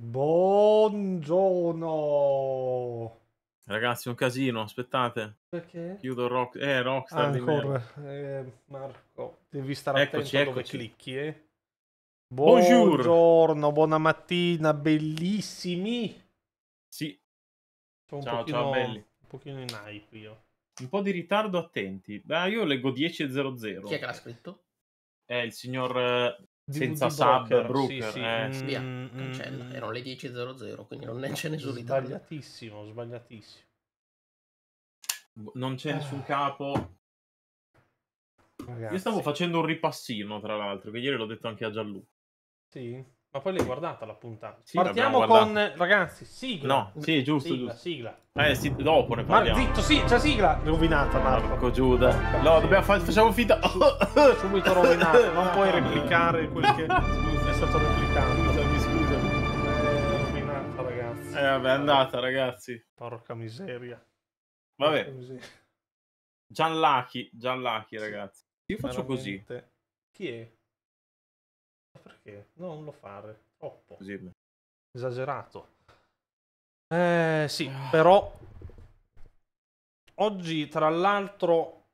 Buongiorno. Ragazzi, un casino, aspettate. Perché? Chiudo rock... eh, Rockstar Ancora, eh, Marco, devi stare eccoci, attento eccoci. dove clicchi, eh. Buongiorno, Buongiorno, buona mattina, bellissimi. Sì. Sono ciao, pochino, ciao, belli. Un pochino in hype io. Un po' di ritardo, attenti. Beh, io leggo 10.00. Chi è che l'ha scritto? È il signor eh, di, senza di sub broker, broker sì, sì. Eh. via mm, cancella mm. erano le 10.00 quindi boh, non c'è nessun ritardo sbagliatissimo sbagliatissimo non c'è nessun capo Ragazzi. io stavo facendo un ripassino tra l'altro che ieri l'ho detto anche a Gianluca sì ma poi l'hai guardata la puntata. Sì, Partiamo con ragazzi, sigla. No, sì, giusto, sigla, giusto. Sigla. Eh, sì, dopo ne parliamo. Ma zitto, sì, c'è sigla. Rovinata, Marco. Marco Giuda. No, dobbiamo fare facciamo finta subito rovinata, non puoi replicare quel che è stato replicato. Scusami, scusami. Eh, vabbè, è andata, ragazzi. Porca miseria. Vabbè. Porca miseria. Gianlachi, Gianlachi, ragazzi. Io faccio Veramente. così. Chi è? perché non lo fare troppo. Sì. Esagerato. Eh sì, ah. però oggi tra l'altro,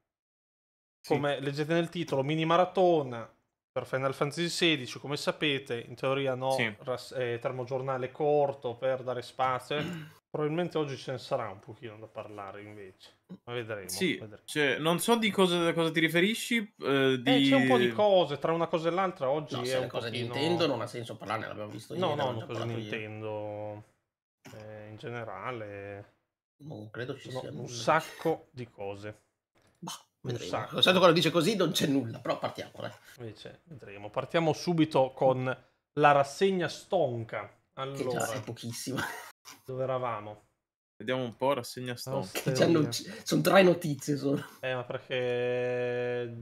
come sì. leggete nel titolo, mini maratona per Final Fantasy XVI, come sapete, in teoria no, sì. ras- eh, termogiornale corto per dare spazio. Eh. Probabilmente oggi ce ne sarà un pochino da parlare invece. Vedremo. Sì, vedremo. Cioè, non so di cosa, cosa ti riferisci. Eh, di... eh, c'è un po' di cose tra una cosa e l'altra. Oggi no, è un cosa pochino... Nintendo non ha senso parlarne, l'abbiamo visto io. no, No, una cosa Nintendo eh, in generale. Non credo ci sia un sacco di cose. Bah, vedremo. Un sacco. quando dice così non c'è nulla, però partiamo. Dai. Invece, vedremo. Partiamo subito con la rassegna stonca. Allora, che già è pochissima. Dove eravamo? Vediamo un po', rassegna stampa. Oh, sono tre notizie solo. Eh, ma perché...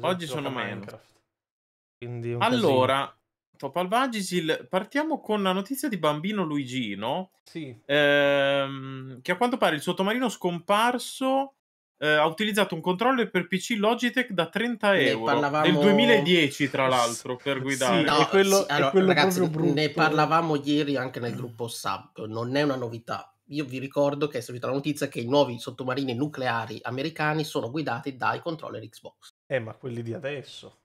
Oggi sono Minecraft. Minecraft. Allora, Top Alvagisil, partiamo con la notizia di bambino Luigino. Sì. Ehm, che a quanto pare il sottomarino scomparso eh, ha utilizzato un controller per PC Logitech da 30 euro. Ne parlavamo... Del 2010, tra l'altro, per guidare. Sì, no, quello, sì, allora, quello ragazzi, ne parlavamo ieri anche nel gruppo sub. Non è una novità io vi ricordo che è servita la notizia che i nuovi sottomarini nucleari americani sono guidati dai controller Xbox. Eh, ma quelli di adesso.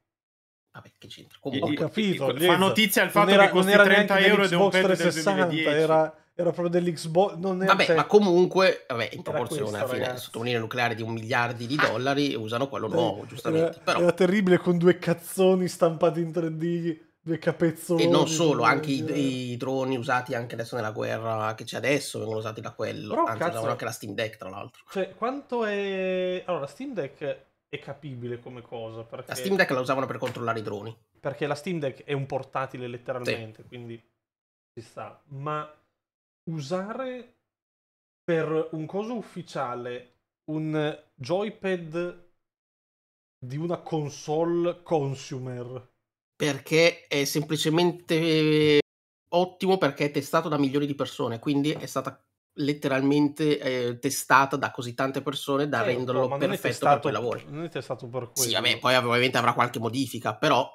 Vabbè, che c'entra. Comunque, ho capito. Fa notizia il fatto era, che costi 30 euro ed è un pezzo del 2010. Era, era proprio dell'Xbox. Non era, vabbè, cioè... ma comunque, vabbè, in proporzione, alla fine, sottolinea nucleare di un miliardo di dollari usano quello eh, nuovo, giustamente. Era, Però... era terribile con due cazzoni stampati in 3D dei capezzoloni. E non solo, anche i, i, droni usati anche adesso nella guerra che c'è adesso vengono usati da quello. Però, Anzi, cazzo, anche la Steam Deck, tra l'altro. Cioè, quanto è... Allora, Steam Deck è capibile come cosa. Perché... La Steam Deck la usavano per controllare i droni. Perché la Steam Deck è un portatile letteralmente, sì. quindi ci sta. Ma usare per un coso ufficiale un joypad di una console consumer perché è semplicemente ottimo perché è testato da milioni di persone, quindi è stata letteralmente eh, testata da così tante persone da eh, renderlo no, perfetto testato, per quei lavori. Non è testato per quello. Sì, vabbè, poi ovviamente avrà qualche modifica, però...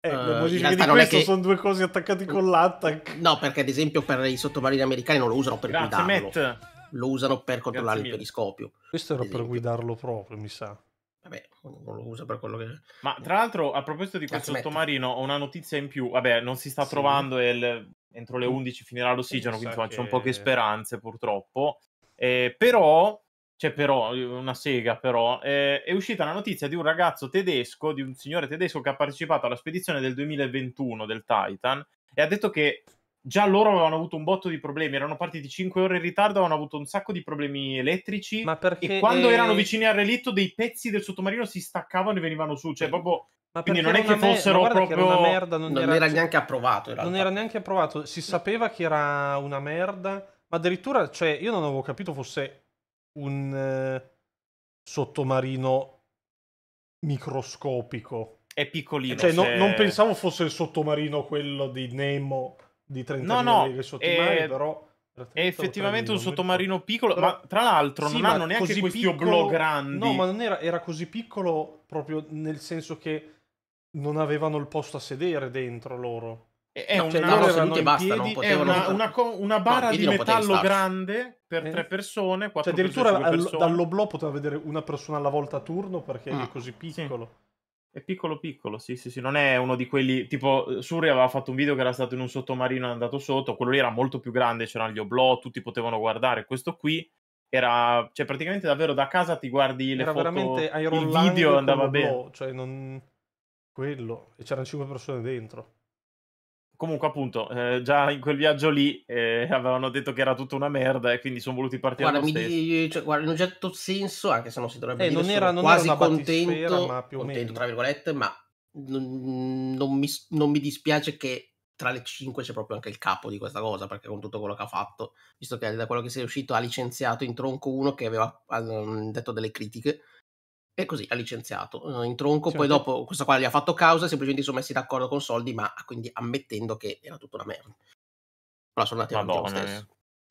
Eh, eh le modifiche di questo che... sono due cose attaccate con mm, l'attack. No, perché ad esempio per i sottomarini americani non lo usano per Grazie, guidarlo. Matt. Lo usano per controllare il periscopio. Questo era per guidarlo proprio, mi sa. Vabbè, non lo usa per quello che. Ma tra l'altro, a proposito di questo sottomarino, ho una notizia in più. Vabbè, non si sta sì. trovando e il... entro le 11 mm. finirà l'ossigeno, quindi insomma, che... c'è un po' che speranze purtroppo. Eh, però, c'è cioè, però, una sega però, eh, è uscita la notizia di un ragazzo tedesco, di un signore tedesco che ha partecipato alla spedizione del 2021 del Titan e ha detto che già loro avevano avuto un botto di problemi, erano partiti 5 ore in ritardo, avevano avuto un sacco di problemi elettrici Ma perché... e quando erano vicini al relitto dei pezzi del sottomarino si staccavano e venivano su, cioè eh, proprio Ma quindi non è che me- fossero proprio che era merda, non, non era... era, neanche approvato. Non era neanche approvato, si sapeva che era una merda, ma addirittura, cioè, io non avevo capito fosse un eh, sottomarino microscopico. È piccolino. Cioè, se... no, non pensavo fosse il sottomarino quello di Nemo di 30 no, no, sotto eh, mare, però... È effettivamente un sottomarino piccolo, però... ma tra l'altro sì, non hanno neanche questi piccolo... oblò grandi. No, ma non era, era così piccolo proprio nel senso che non avevano il posto a sedere dentro loro. Eh, è, no, cioè, una, piedi, basta, è una, una, una, barra di metallo grande per eh. tre persone. Cioè, addirittura all, dall'oblò poteva vedere una persona alla volta a turno perché mm. è così piccolo. Sì. È piccolo piccolo, sì, sì, sì, non è uno di quelli, tipo eh, Surrey aveva fatto un video che era stato in un sottomarino e è andato sotto, quello lì era molto più grande, c'erano gli oblò, tutti potevano guardare, questo qui era, cioè praticamente davvero da casa ti guardi le era foto, veramente Iron il video andava bene. Cioè non... quello, e c'erano cinque persone dentro. Comunque, appunto, eh, già in quel viaggio lì eh, avevano detto che era tutta una merda e quindi sono voluti partire guarda, mi, cioè, guarda, in un certo senso, anche se non si dovrebbe eh, dire, non era, non quasi era contento, ma più contento, meno. tra virgolette, ma non, non, mi, non mi dispiace che tra le cinque c'è proprio anche il capo di questa cosa, perché con tutto quello che ha fatto, visto che da quello che si è uscito ha licenziato in tronco uno che aveva mm, detto delle critiche, e così ha licenziato eh, in tronco. Certo. Poi dopo questa qua gli ha fatto causa, semplicemente si sono messi d'accordo con soldi, ma quindi ammettendo che era tutta una merda. Ma sono andati avanti lo stesso.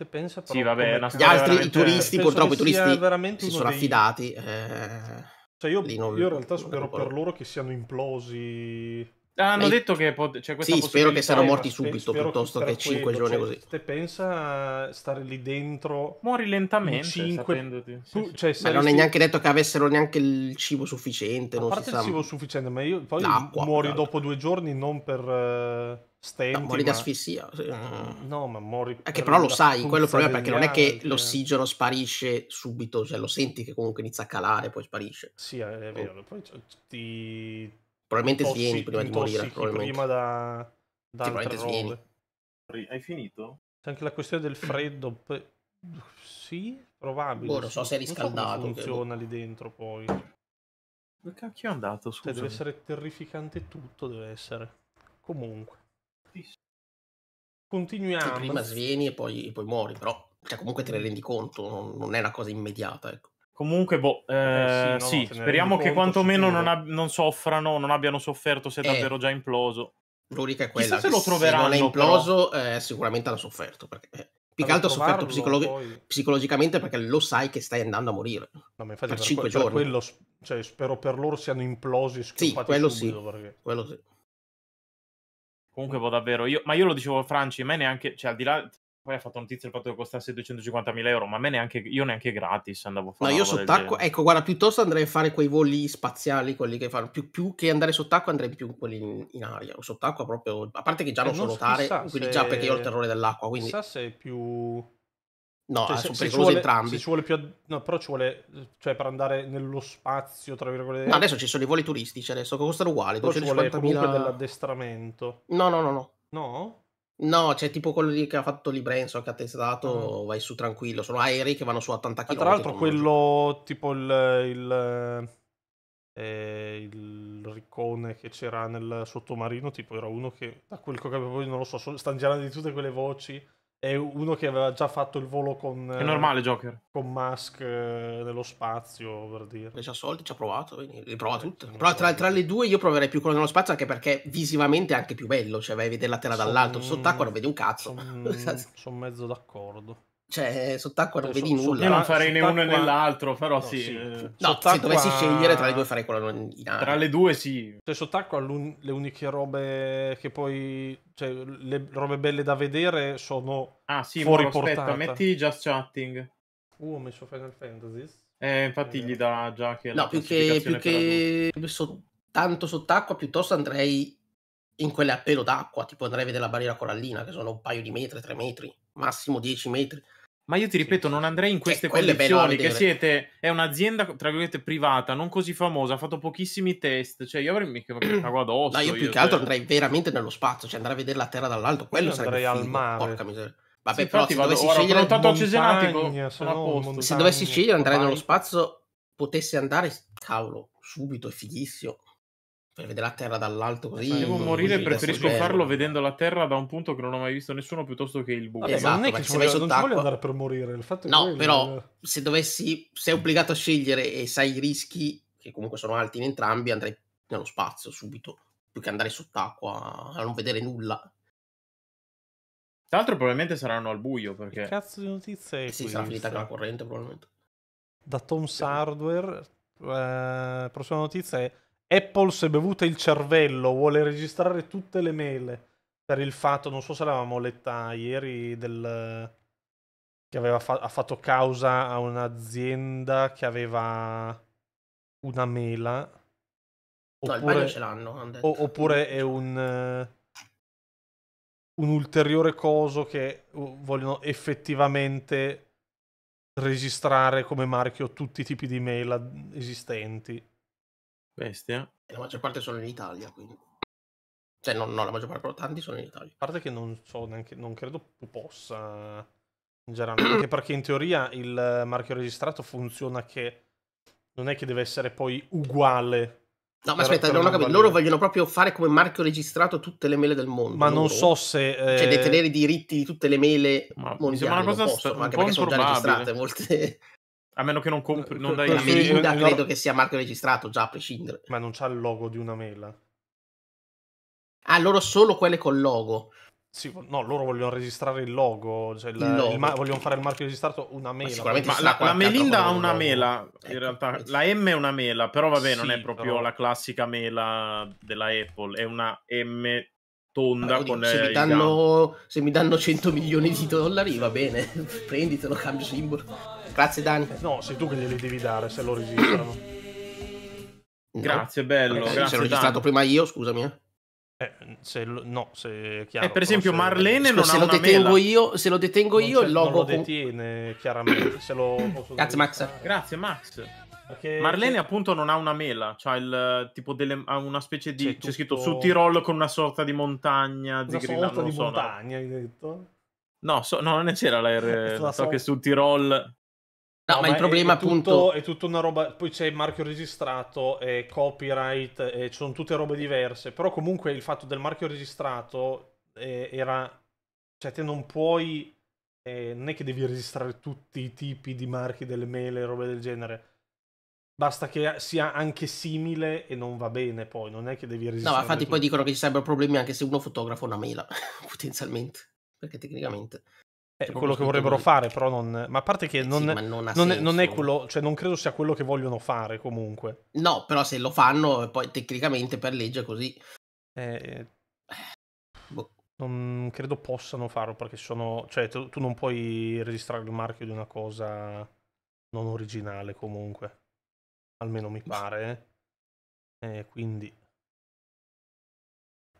Pensa sì, vabbè, gli altri, i turisti, purtroppo i turisti si sono dei... affidati. Eh... Cioè io, eh, non... io, in realtà spero per loro che siano implosi hanno Ma detto che pot- cioè questa sì, spero che saranno morti subito piuttosto che 5 giorni cioè, così. Te pensa stare lì dentro? Muori lentamente. 5... Sì, sì. Cioè, ma non è neanche detto che avessero neanche il cibo sufficiente. A non parte si il sa... cibo sufficiente, ma io poi L'acqua, muori d'acqua. dopo due giorni non per uh, stenti. No, muori ma... di asfissia. Sì. No, ma muori. È che però lo sai, quello è il problema perché non è che l'ossigeno sparisce subito, cioè lo senti che comunque inizia a calare poi sparisce. Sì, è vero. Poi ti Probabilmente tossi, oh, svieni prima di morire. Probabilmente. Prima da, da sì, probabilmente svieni. Hai finito? C'è anche la questione del freddo. Sì, probabile. Ora, boh, so se è riscaldato. Non so funziona credo. lì dentro poi. Dove cacchio è andato? Scusa. Cioè, deve essere terrificante tutto, deve essere. Comunque. Continuiamo. Sì, prima svieni e poi, poi muori, però. Cioè, comunque te ne rendi conto, non, non è una cosa immediata, ecco. Comunque, boh, eh, eh, sì, no, sì speriamo che quantomeno non, ab- non, soffrano, non abbiano sofferto se è eh. davvero già imploso. L'unica è quella. Chissà se lo troveranno. Se non è imploso, però... Eh, sicuramente hanno sofferto. Perché eh, più che altro ha sofferto psicolo- psicologicamente perché lo sai che stai andando a morire no, ma infatti per, per giorni. Quello, cioè, spero per loro siano implosi sì, quello sì. Perché... quello sì. Comunque, boh, davvero, io, ma io lo dicevo a Franci, a me neanche, cioè al di là poi ha fatto notizia il fatto che costasse 250.000 euro, ma a me neanche, io neanche gratis andavo a fare. No, io sott'acqua, ecco, guarda, piuttosto andrei a fare quei voli spaziali, quelli che fanno, più, più che andare sott'acqua andrei più quelli in, in aria, o sott'acqua proprio, a parte che già eh, non, non so nuotare, quindi se... già perché io ho il terrore dell'acqua, quindi... Chissà se è più... No, cioè, eh, sono se, pericolosi vuole, entrambi. Ci più, no, però ci vuole, cioè per andare nello spazio, tra virgolette... No, adesso ci sono i voli turistici, adesso che costano uguali, 250.000... Però No, no, no, no. No? No, c'è tipo quello lì che ha fatto Librenzo, che ha testato, mm. Ah. vai su tranquillo, sono aerei che vanno su 80 km. Ma tra l'altro quello tipo il, il, eh, eh, il, riccone che c'era nel sottomarino, tipo era uno che, da quel che avevo, non lo so, stanno di tutte quelle voci è uno che aveva già fatto il volo con... È normale Joker. Eh, con Musk eh, nello spazio, per dire. Ne c'ha soldi, ci ha provato, li prova tutte. Però tra, tra, le due io proverei più quello nello spazio anche perché visivamente è anche più bello, cioè vai a vedere la Terra dall'alto, sott'acqua non mm, vedi un cazzo. Sono son mezzo d'accordo. Cioè, eh, sott'acqua non vedi nulla. Io non farei né uno né l'altro, però no, sì. sì. Eh. No, se dovessi scegliere tra le due farei quella in aria. Tra le due sì. Cioè, sott'acqua le uniche robe che poi... Cioè, le robe belle da vedere sono Ah sì, fuori moro, aspetta, metti Just Chatting. Uh, ho messo Final Fantasy. Eh, infatti eh. gli dà già che... No, più che, più che so, tanto sott'acqua, piuttosto andrei in quelle a pelo d'acqua, tipo andrei a vedere la barriera corallina, che sono un paio di metri, tre metri, massimo dieci metri. Ma io ti ripeto, sì. non andrei in eh, queste che condizioni che siete, è un'azienda, tra virgolette, privata, non così famosa, ha fatto pochissimi test, cioè io avrei mica cago addosso. No, io più io che cioè. altro andrei veramente nello spazio, cioè andare a vedere la Terra dall'alto, quello io sarebbe andrei al mare. porca miseria. Vabbè, sì, però se vado, dovessi ora, scegliere... Montagna, Cesenatico, sono no, se dovessi scegliere andare nello spazio, potessi andare, cavolo, subito, è fighissimo vede la Terra dall'alto così. Se devo morire, preferisco farlo vedendo la Terra da un punto che non ho mai visto nessuno piuttosto che il buco. Vabbè, esatto, non è che ci voglio, non voglio andare per morire. Il fatto no, però se dovessi, sei obbligato a scegliere e sai i rischi, che comunque sono alti in entrambi, andrei nello spazio subito, più che andare sott'acqua a non vedere nulla. Tra l'altro probabilmente saranno al buio perché... Che cazzo di notizie è eh Sì, sarà finita con la corrente probabilmente. Da Tom's Hardware, eh, prossima notizia è Apple si è bevuta il cervello, vuole registrare tutte le mail per il fatto, non so se l'avevamo letta ieri, del, che aveva fa- ha fatto causa a un'azienda che aveva una mela. Oppure, no, ce l'hanno. O, oppure è un, un ulteriore coso che vogliono effettivamente registrare come marchio tutti i tipi di mela esistenti. Bestia. E la maggior parte sono in Italia, quindi. Cioè, no, no la maggior parte, però tanti sono in Italia. A parte che non so neanche, non credo possa eh, In generale, anche perché in teoria il eh, marchio registrato funziona che non è che deve essere poi uguale. No, ma aspetta, non ho capito. Loro vogliono proprio fare come marchio registrato tutte le mele del mondo. Ma non so se. Eh... Cioè, detenere i diritti di tutte le mele ma mondiali. Mi una cosa posso, sta- un anche po perché sono già registrate molte. A meno che non compri, no, eh, non dai Melinda, no. credo che sia marchio registrato già a prescindere. Ma non c'ha il logo di una mela. Ah, loro solo quelle col logo. Sì, no, loro vogliono registrare il logo, cioè il, logo. Il vogliono fare il marchio registrato una mela. Ma, ma la, la Melinda ha una mela, in ecco. realtà la M è una mela, però vabbè, sì, non è proprio però... la classica mela della Apple, è una M tonda allora, con se, eh, mi danno, se mi danno 100 milioni di dollari va bene, prenditelo, cambio simbolo. Grazie Dani. No, sei tu che glieli devi dare se lo registrano. No. Grazie, bello. Eh, grazie, se l'ho registrato prima io, scusami. Eh. Eh, se, no, se chiaro. Eh, per esempio, se... Marlene non se lo detengo mela. io, se lo detengo non io, il logo non lo detiene chiaramente. se lo posso Grazie, Max. Grazie, Max. Perché Marlene c'è... appunto non ha una mela, cioè il, tipo delle, ha una specie di... C'è, tutto... c'è scritto su Tirol con una sorta di montagna. Una di grilla, sorta di so, montagna, no. hai detto? No, so, no, non c'era la R, so so... che su Tirol... No, no ma, il problema è, è appunto... Tutto, è tutta una roba... Poi c'è il marchio registrato, e copyright, e sono tutte robe diverse, però comunque il fatto del marchio registrato eh, era... Cioè te non puoi... Eh, non è che devi registrare tutti i tipi di marchi delle mele robe del genere Basta che sia anche simile e non va bene, poi non è che devi resistere. No, infatti, tutto. poi dicono che ci sarebbero problemi anche se uno fotografa una mela, potenzialmente. Perché tecnicamente. Eh, è quello che vorrebbero fare, però non. Ma a parte che non, eh sì, non, non, senso, non, è quello. Cioè, non credo sia quello che vogliono fare comunque. No, però se lo fanno, eh, poi tecnicamente per legge è così. Eh, boh. Non credo possano farlo perché sono. Cioè, tu, tu non puoi registrare il marchio di una cosa non originale comunque almeno mi pare. Eh, quindi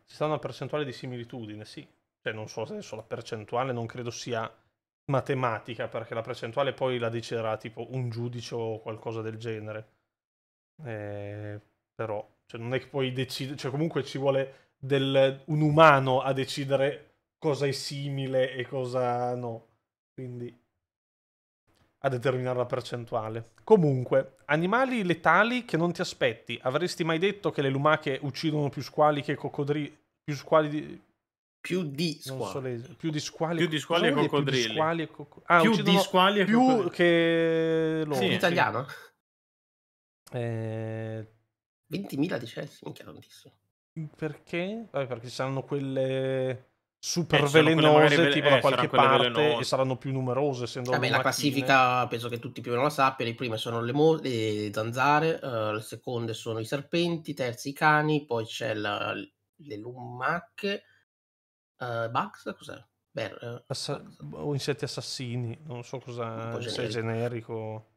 ci sta una percentuale di similitudine, sì. Cioè, non so adesso la percentuale, non credo sia matematica, perché la percentuale poi la deciderà tipo un giudice o qualcosa del genere. Eh, però, cioè, non è che poi decide cioè, comunque ci vuole del, un umano a decidere cosa è simile e cosa no. Quindi a determinare la percentuale. Comunque, animali letali che non ti aspetti. Avresti mai detto che le lumache uccidono più squali che coccodrilli? Più squali di... Più di squali. So più di squali, più di squali e coccodrilli. Più di squali e, coccodrilli. ah, più di squali e più coccodrilli. che... Loro. Sì, in italiano? Sì. Eh... 20.000 dicessi, minchia tantissimo. Perché? Vabbè, perché ci saranno quelle super eh, velenose ve- tipo eh, da qualche parte e saranno più numerose essendo Vabbè, la classifica penso che tutti più o meno la sappiano le prime sono le, mo- le zanzare uh, le seconde sono i serpenti terzi i cani poi c'è la, le lumache uh, bugs cos'è? Ber- eh, Assa- o boh, insetti assassini non so cosa se è generico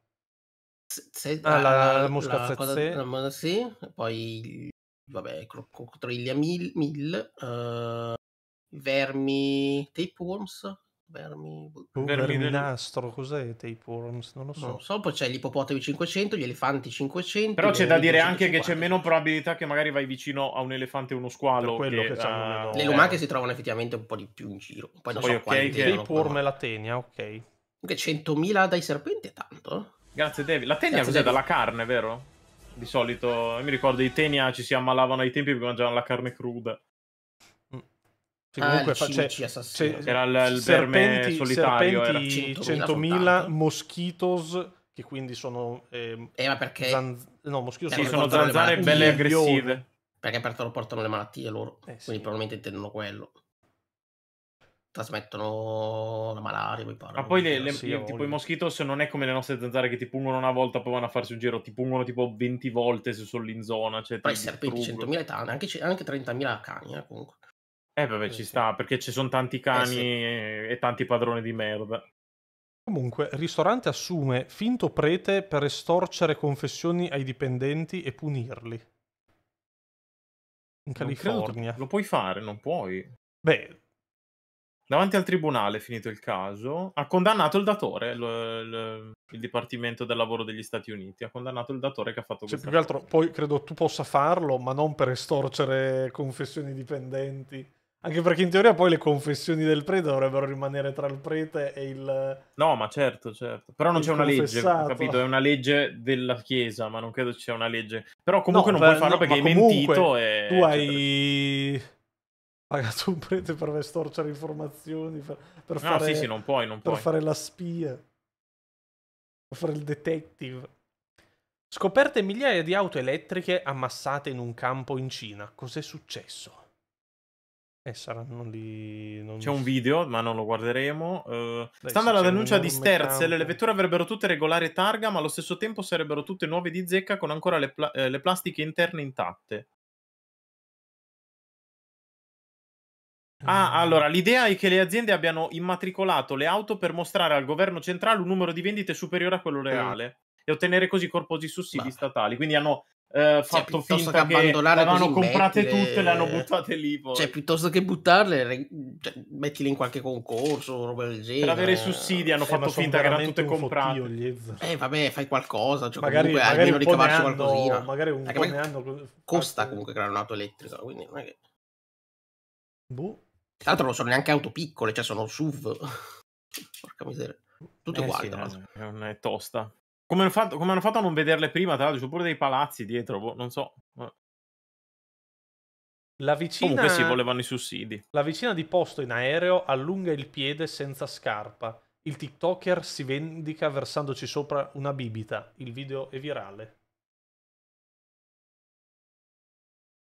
se, se, ah, la, la, mosca la, cosa, la, sì, poi vabbè crocodrilia mil, mil uh, vermi tapeworms, vermi, boh. verminastro, del... cos'è tapeworms? Non lo so. Non so, poi c'è gli ippopotami 500, gli elefanti 500. Però c'è da dire 250. anche che c'è meno probabilità che magari vai vicino a un elefante e uno squalo. quello che, che uh... Le eh, lumache si trovano effettivamente un po' di più in giro. Poi non poi, so okay, che... Tapeworm e la tenia, ok. Che 100.000 dai serpenti è tanto. Grazie David. La tenia Grazie cos'è? Dalla carne, vero? Di solito, mi ricordo, i tenia ci si ammalavano ai tempi perché mangiavano la carne cruda. Cioè, comunque ah, fa, cioè, cioè, era il, il serpenti, solitario serpenti 100.000 moschitos che quindi sono eh, eh ma perché zanz- no, moschitos eh, sono, zanzare belle aggressive perché per portano, portano le malattie loro eh, quindi probabilmente intendono quello trasmettono la malaria poi ma poi le, le, sì, le, tipo, i moschitos non è come le nostre zanzare che ti pungono una volta poi vanno a farsi un giro ti pungono tipo 20 volte se sono in zona cioè, poi serpenti distruggo. 100.000 tane anche, anche 30.000 cani eh, comunque eh vabbè, eh, ci sta, perché ci sono tanti eh, cani sì. e tanti padroni di merda. Comunque, ristorante assume finto prete per estorcere confessioni ai dipendenti e punirli. In California. Lo puoi fare, non puoi. Beh. Davanti al tribunale, finito il caso, ha condannato il datore, l- l- il Dipartimento del Lavoro degli Stati Uniti. Ha condannato il datore che ha fatto cioè, questo. più che altro, poi credo tu possa farlo, ma non per estorcere confessioni ai dipendenti. Anche perché in teoria poi le confessioni del prete dovrebbero rimanere tra il prete e il... No, ma certo, certo. Però non c'è una legge, capito? È una legge della Chiesa, ma non credo ci sia una legge. Però comunque no, non per, puoi farlo no, perché hai mentito e... Tu hai pagato un prete per storcere informazioni, per, per no, ah, fare... Sì, sì, non puoi, non puoi. Per fare la spia. Per fare il detective. Scoperte migliaia di auto elettriche ammassate in un campo in Cina. Cos'è successo? Eh, saranno lì. Non... C'è un video, ma non lo guarderemo. Uh, eh, Dai, stando alla denuncia di Sterzel, le vetture avrebbero tutte regolare targa, ma allo stesso tempo sarebbero tutte nuove di zecca con ancora le, pla- eh, le plastiche interne intatte. Ah, eh. allora, l'idea è che le aziende abbiano immatricolato le auto per mostrare al governo centrale un numero di vendite superiore a quello reale e ottenere così corposi sussidi ma... statali. Quindi hanno eh, fatto cioè, finta che, che le avevano comprate mettile... tutte e le hanno buttate lì. Poi. Cioè, piuttosto che buttarle, re... cioè, mettile in qualche concorso, roba del genere. Per avere sussidi hanno eh, fatto finta che erano tutte comprate. Fottio, eh, vabbè, fai qualcosa. Cioè, magari, comunque, magari almeno ricavarci qualcosina. Magari un po' ne hanno... Costa comunque creare un'auto elettrica, quindi non è che... Boh. Tra l'altro non sono neanche auto piccole, cioè sono SUV. Porca miseria. Tutte eh, uguali, sì, non è tosta. Come hanno, fatto, come hanno fatto a non vederle prima, tra l'altro, c'è pure dei palazzi dietro, boh, non so. Eh. La vicina... Comunque si volevano i sussidi. La vicina di posto in aereo allunga il piede senza scarpa. Il TikToker si vendica versandoci sopra una bibita. Il video è virale.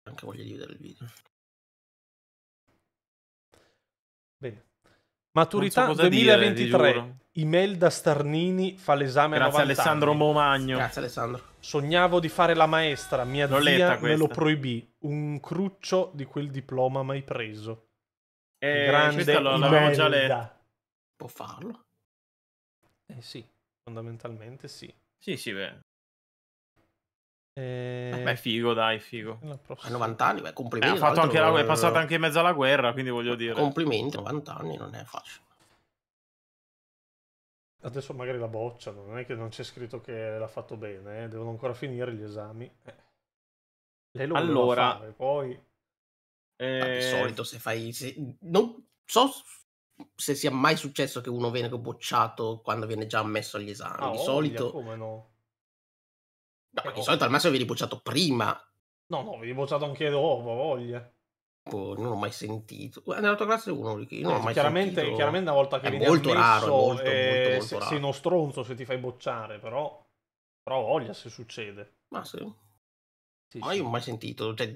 Anche voglia di vedere il video. Bene. Maturità so 2023. Dire, Imelda Starnini fa l'esame Grazie Alessandro anni. Momagno. Grazie Alessandro. Sognavo di fare la maestra, mia L'ho zia me lo proibì. Un cruccio di quel diploma mai preso. Eh, Grande lo, l'avevamo già letta. Può farlo? Eh sì, fondamentalmente sì. Sì, sì, beh. Eh... Beh, figo, dai, figo. A 90 anni, beh, complimenti. Eh, fatto anche la... È passata anche in mezzo alla guerra, quindi voglio dire. Complimenti, 90 anni non è facile. Adesso magari la boccia, non è che non c'è scritto che l'ha fatto bene, eh? devono ancora finire gli esami. Lei lo allora, fare, poi... Eh... Di solito se fai... Se... Non so se sia mai successo che uno venga bocciato quando viene già ammesso agli esami. Ah, di solito... come no? No, perché di solito al massimo viene bocciato prima. No, no, viene bocciato anche dopo, voglia. Oh, non ho mai sentito. Nell'autoclasse 1 non eh, ho mai chiaramente, sentito. Chiaramente una volta che è molto ammesso, raro, è eh, molto, molto, molto raro. Sei uno stronzo se ti fai bocciare, però, però voglia se succede. Ma sì. sì ma io non ho mai sentito. Cioè,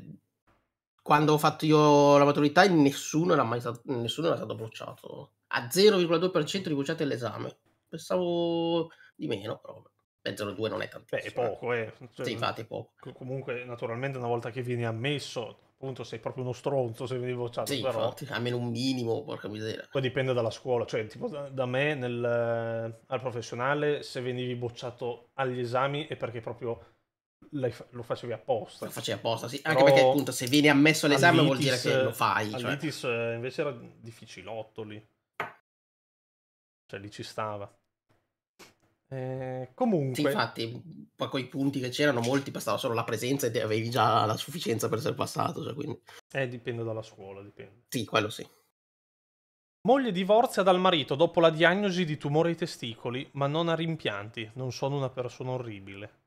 quando ho fatto io la maturità nessuno era mai stato, nessuno era stato bocciato. A 0,2% di bocciati all'esame. Pensavo di meno, però due non è tantissimo. Beh, è poco, eh. Cioè, sì, infatti è poco. Comunque, naturalmente, una volta che vieni ammesso, appunto, sei proprio uno stronzo se vieni bocciato. Sì, però... infatti, almeno un minimo, porca miseria. Poi dipende dalla scuola, cioè, tipo da, me nel, al professionale, se venivi bocciato agli esami è perché proprio lo facevi apposta. Lo facevi apposta, sì. Anche perché appunto se vieni ammesso all'esame vuol dire che lo fai. All'itis cioè. invece era difficilotto lì. Cioè lì ci stava. Eh, comunque. Sì, infatti, poi quei punti che c'erano, molti bastava solo la presenza e avevi già la sufficienza per essere passato. Cioè, quindi... Eh, dipende dalla scuola, dipende. Sì, quello sì. Moglie divorzia dal marito dopo la diagnosi di tumore ai testicoli, ma non ha rimpianti. Non sono una persona orribile.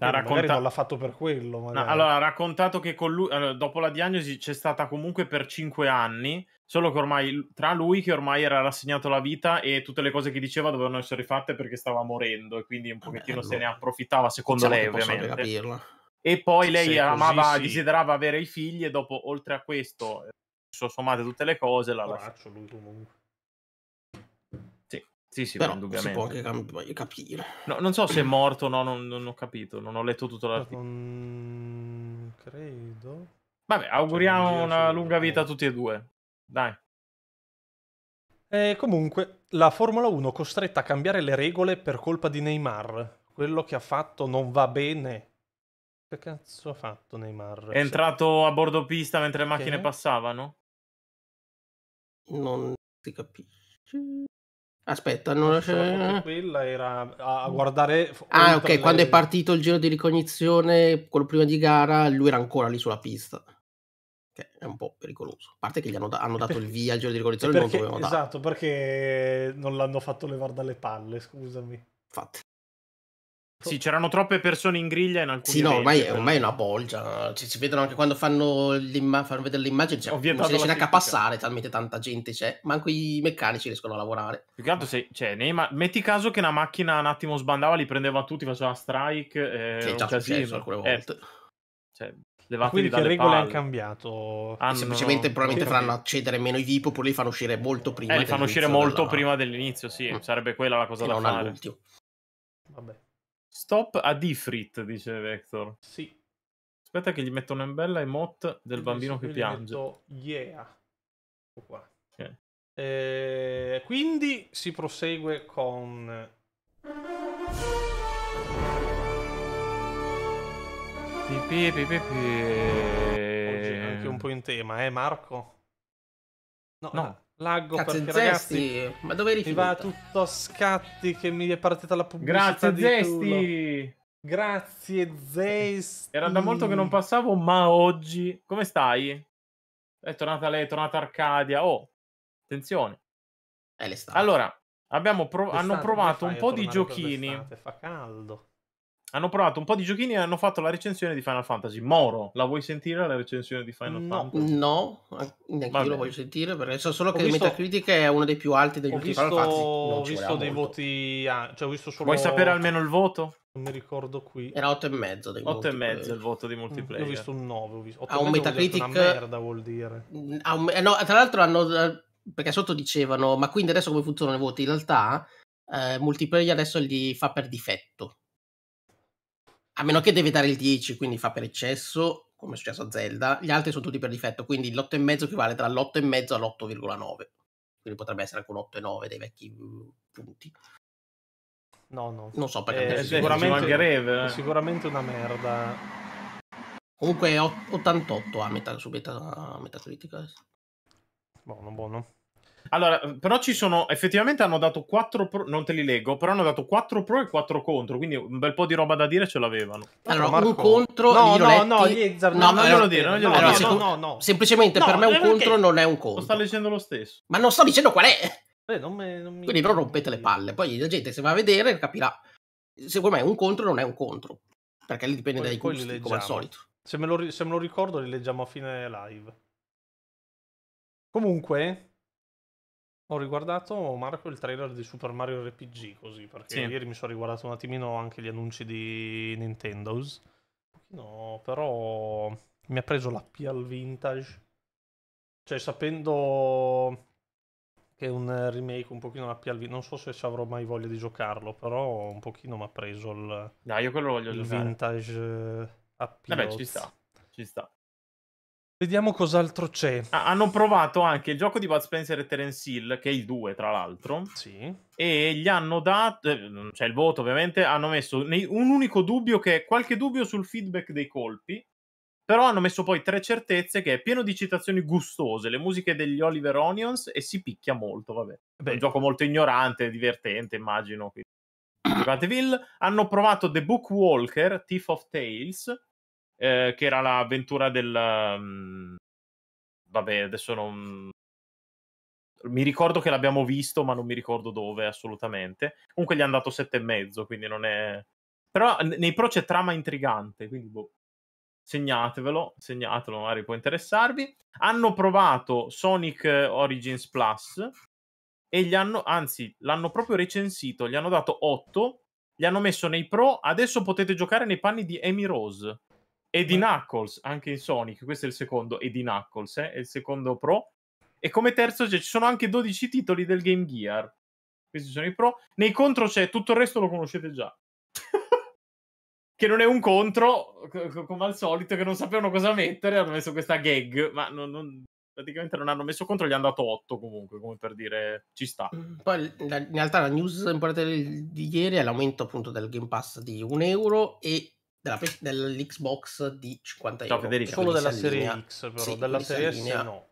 Ha racconta... non l'ha fatto per quello. No, allora, ha raccontato che lui, dopo la diagnosi c'è stata comunque per cinque anni, solo che ormai tra lui che ormai era rassegnato la vita e tutte le cose che diceva dovevano essere fatte perché stava morendo e quindi un pochettino Bello. se ne approfittava, secondo diciamo lei ovviamente. E poi lei amava, sì. desiderava avere i figli e dopo, oltre a questo, eh, sono sommate tutte le cose. La Braccio, sì, sì, però si può anche cam- capire. No, non so se è morto o no, non, non, ho capito, non ho letto tutto l'articolo. Non credo. Vabbè, auguriamo cioè, una lunga vita a tutti e due. Dai. E comunque, la Formula 1 costretta a cambiare le regole per colpa di Neymar. Quello che ha fatto non va bene. Che cazzo ha fatto Neymar? È entrato a bordo pista mentre le macchine che? passavano? Non si capisce. Aspetta, non c'è... Eh. Quella era a guardare... Ah, ok, le... quando è partito il giro di ricognizione, quello prima di gara, lui era ancora lì sulla pista. Che è un po' pericoloso. A parte che gli hanno, da- hanno dato il via al giro di ricognizione, perché, non dovevano dare. Esatto, perché non l'hanno fatto levare dalle palle, scusami. Infatti. Sì, ecco. c'erano troppe persone in griglia in alcuni Sì, no, ormai, eventi, ormai è una bolgia. Ci si vedono anche quando fanno, fanno vedere l'immagine, cioè, Ovviamente non si riesce neanche a passare, talmente tanta gente c'è. Manco i meccanici riescono a lavorare. Più che altro, se, cioè, ma- metti caso che una macchina un attimo sbandava, li prendeva tutti, faceva strike. Eh, sì, già casino. successo alcune eh, volte. Eh, cioè, quindi che regole hanno cambiato? Hanno... Semplicemente probabilmente faranno accedere meno i VIP oppure li fanno uscire molto prima. Eh, li fanno uscire molto della... prima dell'inizio, sì, mm. sarebbe quella la cosa e da non fare. Vabbè. Stop a Ifrit, dice Vector. Sì. Aspetta che gli metto una bella emote del io bambino che piange. Metto yeah. Ecco okay. eh, quindi si prosegue con... Pipi, pipi, pipi. Oggi anche un po' in tema, eh Marco? No, no. Eh, Laggo Cazzo, perché Zesti, ragazzi, ma dove eri Mi va tutto a scatti che mi è partita la pubblicità Grazie Zesti! Grazie Zesti! Era da molto che non passavo, ma oggi... Come stai? È tornata lei, è tornata Arcadia. Oh, attenzione. Allora, prov hanno provato un po' di giochini. Fa caldo hanno provato un po' di giochini e hanno fatto la recensione di Final Fantasy. Moro, la vuoi sentire la recensione di Final no, Fantasy? No, neanche Vabbè. io la voglio sentire perché so solo ho che visto... Metacritic è uno dei più alti degli ultimi visto... Final Fantasy. Ho visto dei molto. voti, ah, cioè ho visto solo... Vuoi sapere almeno il voto? Non mi ricordo qui. Era 8,5 8,5 il voto di mm, multiplayer. Mm, ho visto un 9, ho visto 8 ha ah, un Metacritic una merda vuol dire. Mm, ah, un... Eh, no, tra l'altro hanno eh, perché sotto dicevano "Ma quindi adesso come funzionano i voti?" In realtà eh, multiplayer adesso li fa per difetto a meno che deve dare il 10, quindi fa per eccesso, come è successo a Zelda, gli altri sono tutti per difetto, quindi l'8,5 equivale tra l'8,5 all'8,9. Quindi potrebbe essere anche un 8,9 dei vecchi mm, punti. No, no. Non so perché. Eh, sicuramente, eh. sicuramente una merda. Comunque 88 a metà, su metà, metà critica. Eh. Buono, buono. Allora, eh, però ci sono, effettivamente hanno dato 4 pro, non te li leggo, però hanno dato 4 pro e 4 contro, quindi un bel po' di roba da dire ce l'avevano. Allora, Marco... un contro... No, no, letti... no, Lizard, no, no, non glielo dire, non glielo allora, dire. No, no, no. Semplicemente no, per me un contro non è un contro. Lo sta leggendo lo stesso. Ma non sto dicendo qual è. Beh, non me, non mi... Quindi però rompete le palle, poi la gente se va a vedere capirà. Secondo me un contro non è un contro, perché lì dipende poi, dai poi gusti, come al solito. Se me, lo, se me lo ricordo li leggiamo a fine live. Comunque, ho riguardato Marco il trailer di Super Mario RPG così perché sì. ieri mi sono riguardato un attimino anche gli annunci di Nintendo's. No, però mi ha preso la P vintage. Cioè, sapendo che è un remake un pochino la P vintage, non so se avrò mai voglia di giocarlo, però un pochino mi ha preso il, no, io quello voglio il vintage eh, a Vabbè, ci sta, ci sta. Vediamo cos'altro c'è. Ah, hanno provato anche il gioco di Bud Spencer e Terence Hill, che è il 2, tra l'altro. Sì. E gli hanno dato, eh, C'è il voto ovviamente, hanno messo un unico dubbio che è qualche dubbio sul feedback dei colpi. Però hanno messo poi tre certezze che è pieno di citazioni gustose, le musiche degli Oliver Onions e si picchia molto, vabbè. Beh. È un gioco molto ignorante, divertente, immagino. Giocatevi. hanno provato The Book Walker, Thief of Tales, eh, che era l'avventura del... Mm, vabbè, adesso non... Mi ricordo che l'abbiamo visto, ma non mi ricordo dove assolutamente. Comunque gli hanno dato sette e mezzo, quindi non è... Però nei pro c'è trama intrigante, quindi boh, segnatevelo, segnatelo, magari può interessarvi. Hanno provato Sonic Origins Plus e gli hanno, anzi, l'hanno proprio recensito, gli hanno dato 8, gli hanno messo nei pro, adesso potete giocare nei panni di Amy Rose. E di Knuckles, anche in Sonic, questo è il secondo, e di Knuckles, eh, è il secondo pro. E come terzo cioè, ci sono anche 12 titoli del Game Gear. Questi sono i pro. Nei contro c'è tutto il resto lo conoscete già. che non è un contro, come al solito, che non sapevano cosa mettere, hanno messo questa gag, ma non, non, praticamente non hanno messo contro, gli hanno dato 8 comunque, come per dire ci sta. Mm, poi in realtà la news importante di ieri è l'aumento appunto del Game Pass di un euro e della, dell'Xbox di 50 euro. Federica, solo della serie X, però sì, della serie S no.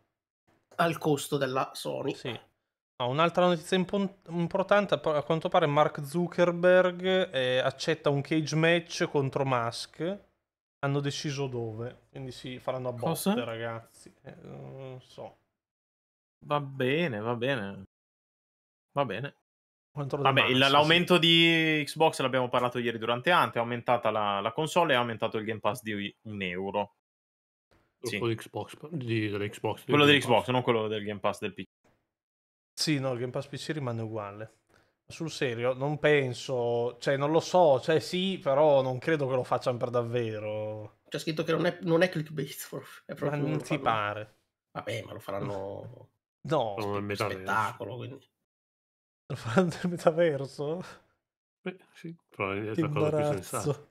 Al costo della Sony. Sì. No, ah, un'altra notizia importante, a quanto pare Mark Zuckerberg eh, accetta un cage match contro Musk. Hanno deciso dove, quindi si faranno a botte, Cosa? ragazzi. Eh, non so. Va bene, va bene. Va bene. Vabbè, mano, l'aumento sì. di Xbox l'abbiamo parlato ieri durante Ante, è aumentata la, la console e ha aumentato il Game Pass di un euro. Sì. Quello dell'Xbox, di, dell'Xbox, quello dell'Xbox, non quello del Game Pass del PC. Sì, no, il Game Pass PC rimane uguale. Sul serio, non penso, cioè non lo so, cioè sì, però non credo che lo facciano per davvero. C'è scritto che non è, non è clickbait, è proprio... Ma non ti pare. Vabbè, ma lo faranno... No, no spe- spettacolo, quindi... Lo faranno nel metaverso? Beh, sì, probabilmente è la cosa più sensata.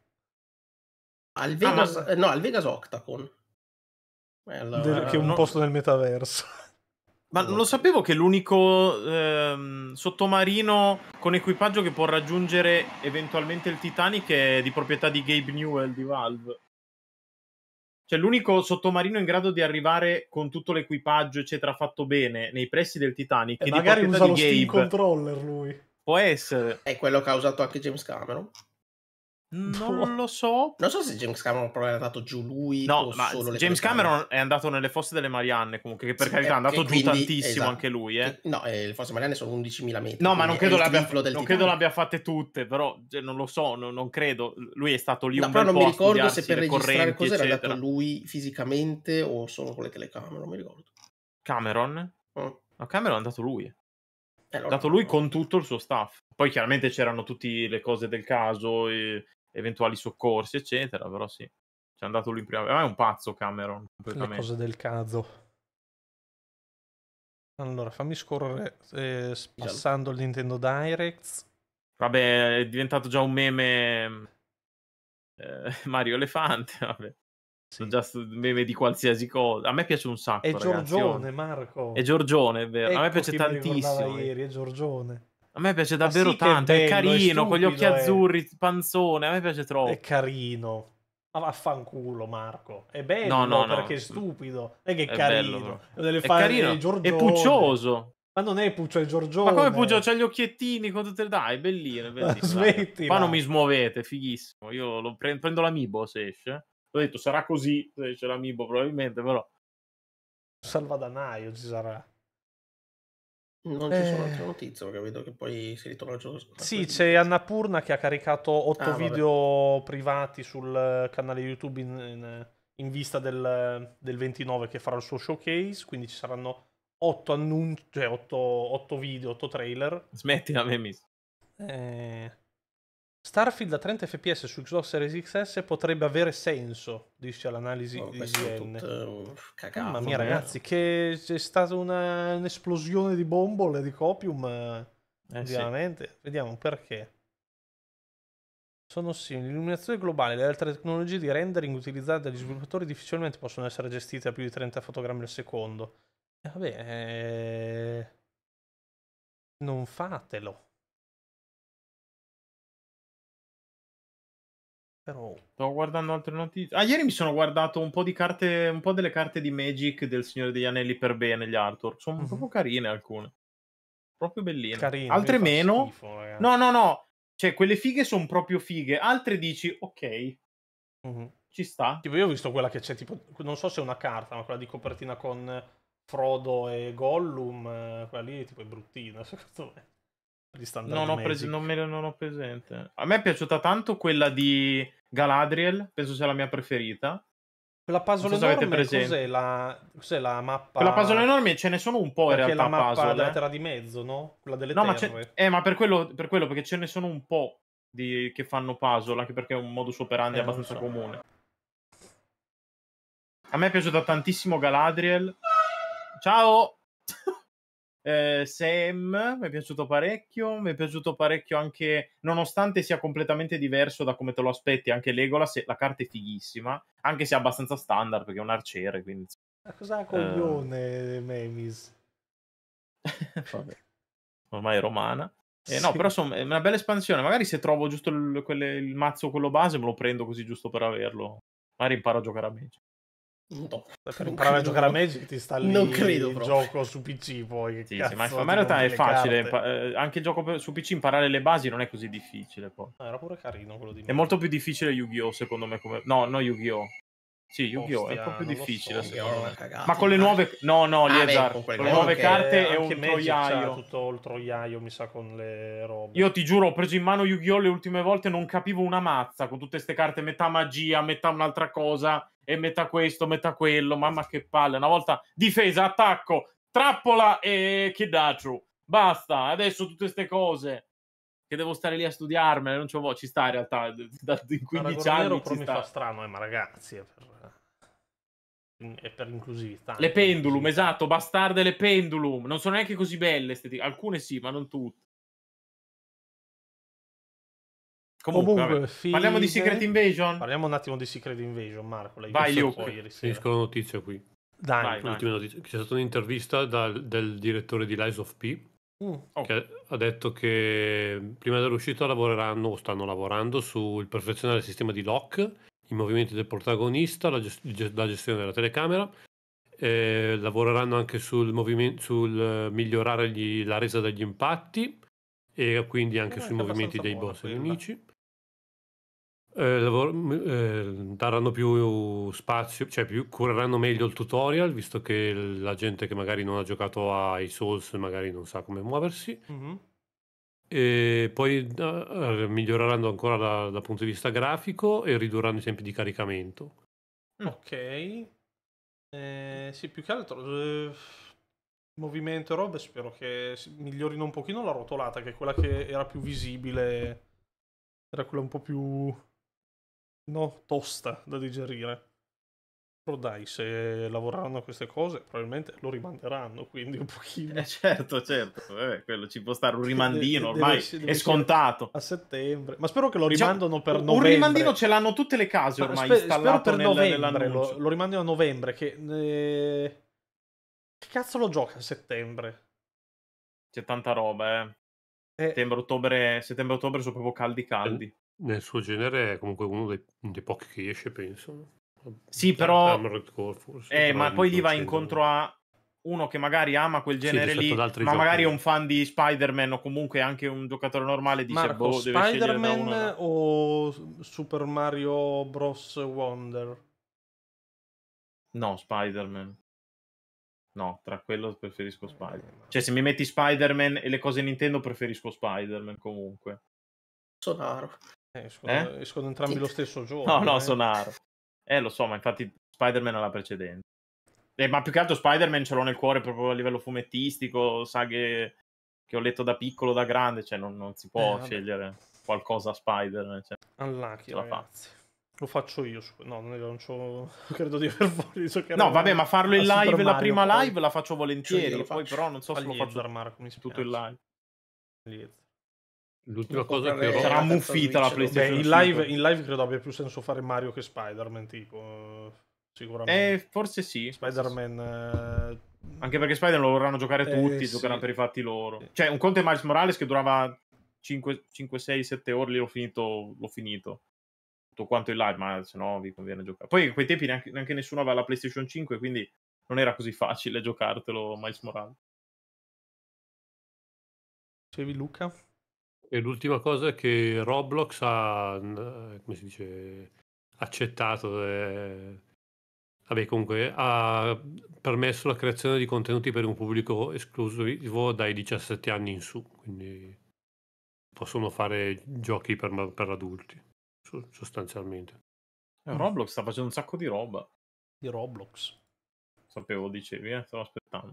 Al ah, Vegas, ah, ma... Eh, no, al Vegas Octagon. Eh, allora, del, che è un no. posto nel metaverso. Ma non esatto. lo sapevo che l'unico ehm, sottomarino con equipaggio che può raggiungere eventualmente il Titanic è di proprietà di Gabe Newell di Valve. Cioè, l'unico sottomarino in grado di arrivare con tutto l'equipaggio, eccetera, fatto bene nei pressi del Titanic. E eh, magari usa lo Steam Controller lui. Può essere. È quello che ha usato anche James Cameron. Non boh. lo so. Non so se James Cameron però è andato giù lui. No, ma James Cameron è andato nelle fosse delle Marianne. Comunque, che per sì, carità è eh, andato giù quindi, tantissimo esatto. anche lui. Eh. Che, no, eh, le fosse Marianne sono 11.000 metri. No, ma non, credo l'abbia, non credo l'abbia, fatte tutte, però cioè, non lo so, no, non credo. Lui è stato lì no, un però non mi ricordo se per registrare cosa era andato lui fisicamente o solo con le telecamere. Non mi ricordo. Cameron? Oh. No, Cameron è andato lui. Eh, allora, andato lui con tutto il suo staff. Poi chiaramente c'erano tutte le cose del caso, e eventuali soccorsi, eccetera. Però sì, c'è andato lui in prima. Ma è un pazzo Cameron. Le cose del caso. Allora, fammi scorrere eh, passando il Nintendo Direct. Vabbè, è diventato già un meme eh, Mario Elefante, vabbè. Sono già st- meme di qualsiasi cosa. A me piace un sacco. È ragazzi. Giorgione, Marco. È Giorgione, è vero. Ecco a me ecco piace tantissimo. Eh. ieri, è Giorgione. A me piace davvero sì, tanto, è, bello, è carino, è stupido, con gli occhi eh. azzurri, eh. panzone, a me piace troppo. È carino. Ma vaffanculo, Marco. È bello no, no, no. perché è stupido. Non è che è, è carino. Bello, è carino. È puccioso. Ma non è Puccio, è Giorgione. Ma come Puccio? C'ha gli occhiettini con tutte le... Dai, bellino, bellissimo. Smetti. Qua non mi smuovete, fighissimo. Io lo pre... prendo l'amibo se esce. Ho detto, sarà così se esce l'amibo probabilmente, però... Salvadanaio ci sarà. Non ci sono eh. altre notizie, ho capito che poi si ritorna giù. Sì, c'è Annapurna che ha caricato 8 ah, video privati sul canale YouTube in, in, in vista del, del, 29 che farà il suo showcase, quindi ci saranno 8 annunci, cioè 8, 8 video, 8 trailer. Smettila, Memis. Eh... Starfield a 30 fps su Xbox Series XS potrebbe avere senso, dice l'analisi oh, di IGN. Tutto... Mamma mia, ragazzi, che c'è stata una... un'esplosione di bombole di copium. Eh, eh sì. vediamo perché. Sono simili. L'illuminazione globale e le altre tecnologie di rendering utilizzate dagli sviluppatori difficilmente possono essere gestite a più di 30 fotogrammi al secondo. E eh, vabbè, eh... non fatelo. Però sto guardando altre notizie. Ah, ieri mi sono guardato un po' di carte, un po' delle carte di Magic del Signore degli Anelli per bene, gli artwork. Sono mm-hmm. proprio carine alcune. Proprio belline. Carine, altre meno. Schifo, eh. no, no, no. Cioè, quelle fighe sono proprio fighe. Altre dici, ok. Mm-hmm. Ci sta. Tipo, io ho visto quella che c'è, tipo, non so se è una carta, ma quella di copertina con Frodo e Gollum, eh, quella lì tipo è bruttina, secondo me. Non ho, pres- non, me, non ho presente. A me è piaciuta tanto quella di Galadriel, penso sia la mia preferita. La puzzle so enorme cos'è la, cos'è la mappa? Quella puzzle enorme ce ne sono un po' perché in realtà. Perché la mappa puzzle, della eh. Terra di Mezzo, no? Quella delle no, terre. Ma eh, ma per quello, per quello, perché ce ne sono un po' di... che fanno puzzle, anche perché è un modus operandi eh, abbastanza so. comune. A me è piaciuta tantissimo Galadriel. Ciao! eh, Sam mi è piaciuto parecchio, mi è piaciuto parecchio anche, nonostante sia completamente diverso da come te lo aspetti, anche Legolas, la carta è fighissima, anche se è abbastanza standard perché è un arciere, quindi... Ma cos'ha ehm coglione uh... Memis? Vabbè. Ormai è romana. Eh, sì. No, però insomma, è una bella espansione. Magari se trovo giusto il, quelle, il mazzo quello base me lo prendo così giusto per averlo. Magari imparo a giocare a Mage. No. Per imparare a giocare a Magic ti sta lì non credo il proprio. gioco su PC poi. Sì, sì, ma in realtà è facile. Carte. Eh, anche il gioco su PC imparare le basi non è così difficile. Poi. Ah, era pure carino quello di È molto più difficile Yu-Gi-Oh! secondo me. Come... No, no Yu-Gi-Oh! Sì, Yu-Gi-Oh! è proprio difficile, so, cagata, ma con le nuove... No, no, Liezar, ah, con le nuove carte è un troiaio. tutto il troiaio, mi sa, con le robe. Io ti giuro, ho preso in mano Yu-Gi-Oh! le ultime volte, non capivo una mazza, con tutte queste carte, metà magia, metà un'altra cosa, e metà questo, metà quello, mamma che palle. Una volta difesa, attacco, trappola e Kidachu. Basta, adesso tutte queste cose che devo stare lì a studiarmela, non c'ho ci sta in realtà, da 15 anni ci mi fa strano, eh, ma ragazzi, è per, è per inclusività. Le pendulum, esatto, bastarde le pendulum, non sono neanche così belle, estetica. alcune sì, ma non tutte. Comunque, Comunque fine... parliamo di Secret Invasion. Parliamo un attimo di Secret Invasion, Marco. L'hai Vai, io finisco la notizia qui. Dai, dai. Notizia. C'è stata un'intervista dal, del direttore di Lies of P Mm, oh. Che ha detto che prima dell'uscita lavoreranno o stanno lavorando sul perfezionare il sistema di lock, i movimenti del protagonista, la, gest- la gestione della telecamera. Eh, lavoreranno anche sul, moviment- sul eh, migliorare gli- la resa degli impatti e quindi anche eh, sui movimenti dei boss e dei nemici. Eh, lavoro, eh, daranno più spazio, cioè più, cureranno meglio il tutorial, visto che la gente che magari non ha giocato ai Souls magari non sa come muoversi. Mm-hmm. E poi eh, miglioreranno ancora da, dal punto di vista grafico e ridurranno i tempi di caricamento. Ok. Eh, sì, più che altro eh, movimento e robe spero che migliorino un pochino la rotolata, che è quella che era più visibile, era quella un po' più no, tosta da digerire. Però dai, se lavoreranno a queste cose, probabilmente lo rimanderanno, quindi un pochino. Eh certo, certo, eh, quello ci può stare un rimandino, ormai deve, deve, è scontato. A settembre. Ma spero che lo diciamo, rimandano per novembre. Un rimandino ce l'hanno tutte le case ormai spe- installato spero per nel, novembre, lo, lo rimandino a novembre, che... Eh... Che cazzo lo gioca a settembre? C'è tanta roba, eh. eh. Settembre, ottobre, settembre, ottobre sono proprio caldi caldi. Eh nel suo genere è comunque uno dei, dei pochi che esce, penso. Sì, però... Core, forse, eh, ma poi lì va incontro a uno che magari ama quel genere sì, lì, ma giochi. magari è un fan di Spider-Man o comunque anche un giocatore normale di Marco, boh, Spider-Man uno... o Super Mario Bros. Wonder? No, Spider-Man. No, tra quello preferisco eh, Spider-Man. Cioè, se mi metti Spider-Man e le cose Nintendo, preferisco Spider-Man comunque. Sonaro escono, eh? escono, eh? entrambi lo stesso giorno. No, no, eh. Aro. Eh, lo so, ma infatti Spider-Man è la precedente. Eh, ma più che altro Spider-Man ce l'ho nel cuore proprio a livello fumettistico, saghe che ho letto da piccolo, da grande, cioè non, non si può eh, scegliere qualcosa Spider-Man. Cioè, Unlucky, la ragazzi. Lo faccio io, no, non c'ho... credo di aver voglia No, vabbè, ma farlo in live, Mario, la prima poi... live la faccio volentieri, cioè, poi faccio. però non so se lo faccio Marco, mi tutto in live. Liezzo. L'ultima cosa che ho... Sarà muffita la PlayStation Beh, in, live, in, live, credo abbia più senso fare Mario che Spider-Man, tipo... Sicuramente. Eh, forse sì. Spider-Man... Eh... Anche perché Spider-Man lo vorranno giocare eh, tutti, sì. giocheranno per i fatti loro. Cioè, un conto è Miles Morales che durava 5, 5 6, 7 ore, lì l'ho finito, l'ho finito. Tutto quanto in live, ma se no vi conviene giocare. Poi in quei tempi neanche, neanche nessuno aveva la PlayStation 5, quindi non era così facile giocartelo Miles Morales. Dicevi Luca? E l'ultima cosa è che Roblox ha, eh, come si dice, accettato, eh, vabbè comunque, ha permesso la creazione di contenuti per un pubblico esclusivo dai 17 anni in su, quindi possono fare giochi per, per adulti, sostanzialmente. Eh, Roblox sta facendo un sacco di roba. Di Roblox. Sapevo, dicevi, eh? stavo aspettando.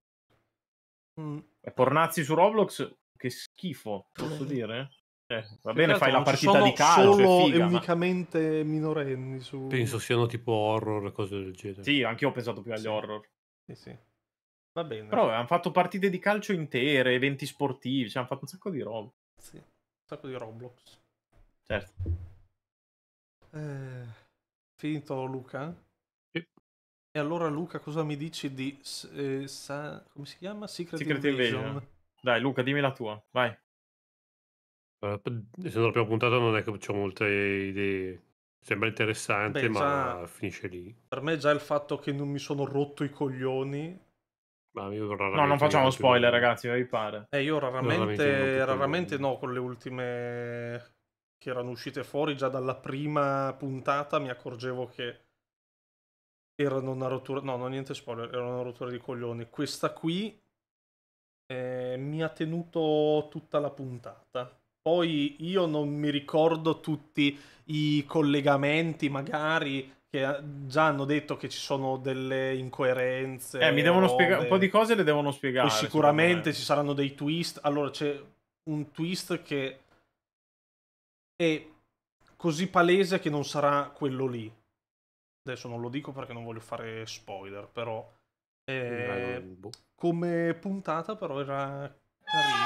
Mm. E pornazzi su Roblox che schifo, posso dire? Eh, va bene, fai la partita di calcio. Solo figa, e unicamente ma... minorenni. Su... Penso siano tipo horror, e cose del genere. Sì, anche io ho pensato più agli sì. horror. Sì, sì. Va bene. Però hanno fatto partite di calcio intere, eventi sportivi, cioè hanno fatto un sacco di roba. Sì, un sacco di Roblox. Certo. Eh, finito Luca? Sì. E allora Luca cosa mi dici di... Eh, sa... come si chiama? Secret, Secret Invasion. Invasion. Dai, Luca, dimmi la tua, vai. Uh, essendo la prima puntata non è che ho molte idee. Sembra interessante, Beh, ma già... finisce lì. Per me già il fatto che non mi sono rotto i coglioni no, non facciamo spoiler, più... ragazzi, vi pare. Eh, io raramente, raramente, raramente no, con le ultime che erano uscite fuori, già dalla prima puntata mi accorgevo che erano una rottura, no, non niente spoiler, erano una rottura di coglioni. Questa qui eh, mi ha tenuto tutta la puntata. Poi io non mi ricordo tutti i collegamenti, magari che eh, già hanno detto che ci sono delle incoerenze. Eh, mi devono spiegare un po' di cose le devono spiegare. Poi sicuramente ci saranno dei twist. Allora c'è un twist che è così palese che non sarà quello lì. Adesso non lo dico perché non voglio fare spoiler, però eh, boh. come puntata però era carino.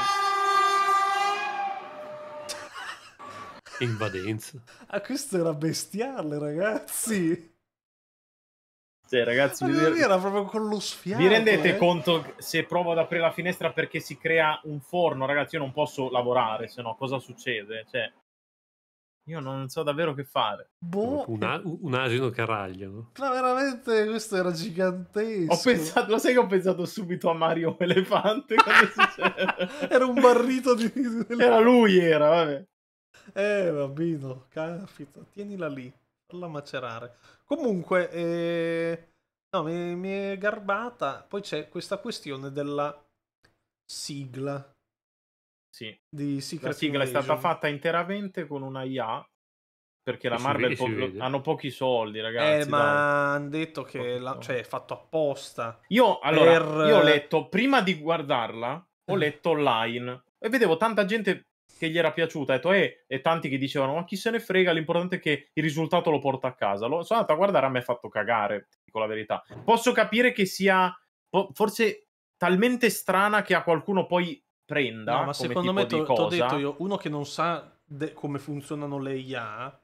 Invadenza. ah, questo era bestiale, ragazzi. Cioè, ragazzi, mi... era proprio con lo sfiato. Vi rendete eh? conto se provo ad aprire la finestra perché si crea un forno, ragazzi, io non posso lavorare, se no cosa succede? Cioè io non so davvero che fare. Boh. Un, un asino che ragliano. No, veramente, questo era gigantesco. Ho pensato, lo sai che ho pensato subito a Mario Elefante? era un barrito di... era lui, era, vabbè. Eh, bambino, capito. Tienila lì, falla macerare. Comunque, eh... no, mi, mi è garbata. Poi c'è questa questione della sigla sì. Di Secret la sigla Invasion. è stata fatta interamente con una IA perché la e Marvel po- hanno pochi soldi, eh, ragazzi. Eh, ma hanno detto che la- cioè, è fatto apposta. Io, allora, per... io ho eh, letto prima di guardarla, ho eh. letto online e vedevo tanta gente che gli era piaciuta detto, eh, e tanti che dicevano ma chi se ne frega l'importante è che il risultato lo porta a casa lo, sono andato a guardare a me ha fatto cagare dico la verità posso capire che sia po- forse talmente strana che a qualcuno poi prenda. No, ma secondo me ti ho detto io, uno che non sa de- come funzionano le IA,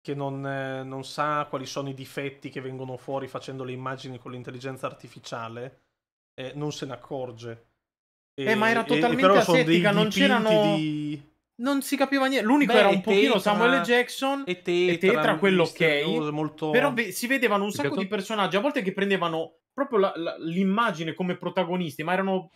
che non, eh, non, sa quali sono i difetti che vengono fuori facendo le immagini con l'intelligenza artificiale, eh, non se ne accorge. E, eh, ma era totalmente e, asettica, non c'erano... Di... Non si capiva niente. L'unico Beh, era un tetra, Samuel L. Jackson e Tetra, e tetra quello ok. Molto... Però ve- si vedevano un sacco di personaggi, a volte che prendevano proprio la, la, l'immagine come protagonisti, ma erano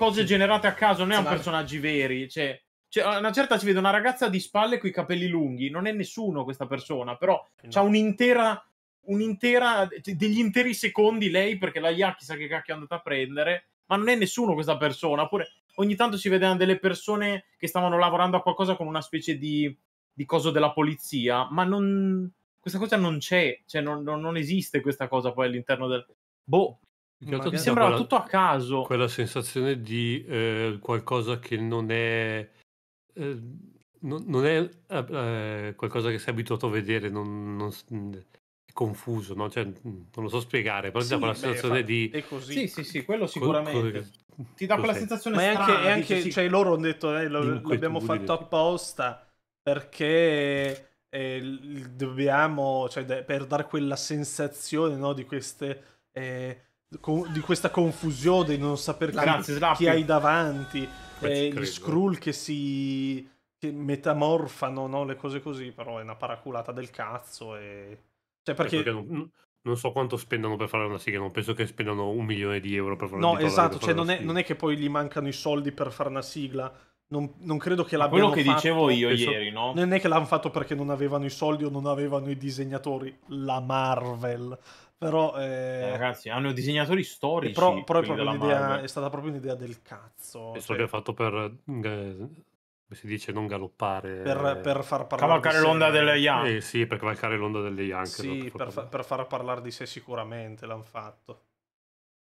cose sì. generate a caso, non è un personaggi veri. Cioè, cioè, una certa si vede una ragazza di spalle con i capelli lunghi, non è nessuno questa persona, però no. ha un'intera, un'intera, cioè, degli interi secondi lei, perché la IA chissà che cacchio è andata a prendere, ma non è nessuno questa persona. Oppure ogni tanto si vedevano delle persone che stavano lavorando a qualcosa con una specie di, di coso della polizia, ma non... Questa cosa non c'è, cioè non, non, non esiste questa cosa poi all'interno del... Boh, mi sembrava quella, tutto a caso. Quella sensazione di eh, qualcosa che non è... Eh, non, non è eh, eh qualcosa che sei abituato a vedere, non, non mm, è confuso, no? cioè, mm, non lo so spiegare, però sì, ti dà quella beh, sensazione di... È così. Sì, sì, sì, quello sicuramente. Co- ti dà quella sensazione Ma strana. Ma anche, anche sì. cioè, loro hanno detto, eh, lo, l'abbiamo fatto apposta perché... Eh, dobbiamo, cioè, per dare quella sensazione no, di queste eh, di questa confusione, di non saper Grazie, chi, chi hai davanti, eh, gli Skrull che si che metamorfano, no? le cose così, però è una paraculata del cazzo. E... Cioè perché... perché non, non, so quanto spendono per fare una sigla, non penso che spendano un milione di euro per fare no, una esatto, per cioè fare non è, sigla. No, esatto, non è che poi gli mancano i soldi per fare una sigla. Non, non credo che l'abbiano fatto. Quello che fatto, dicevo io penso, ieri, no? Non è che l'hanno fatto perché non avevano i soldi o non avevano i disegnatori. La Marvel però, eh, eh... ragazzi, hanno disegnatori storici. Però, però è, proprio è stata proprio un'idea del cazzo. questo cioè... che è fatto per mm, eh, come si dice non galoppare per, eh, per far cavalcare l'onda delle Yang eh, sì per cavalcare l'onda delle Yang sì, per, fa, per, far parlare di sé sicuramente l'hanno fatto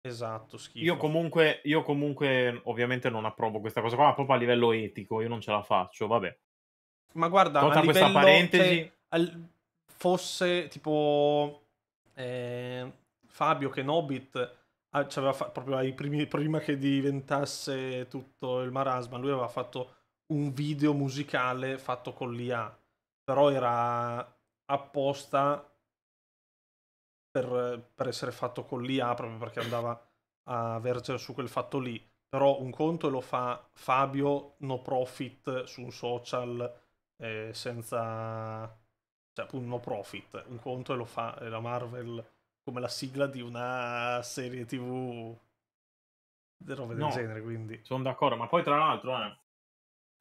esatto schifo io comunque, io comunque ovviamente non approvo questa cosa qua ma proprio a livello etico io non ce la faccio vabbè ma guarda Nota a livello, questa parentesi cioè, al, fosse tipo eh, Fabio che Nobit ah, aveva fa- proprio ai primi, prima che diventasse tutto il marasma, lui aveva fatto un video musicale fatto con l'IA, però era apposta per, per essere fatto con l'IA proprio perché andava a vergere su quel fatto lì. Però un conto lo fa Fabio no profit su un social eh, senza cioè un no profit, un conto e lo fa la Marvel come la sigla di una serie TV del roba no, del genere, quindi. Sono d'accordo, ma poi tra l'altro eh,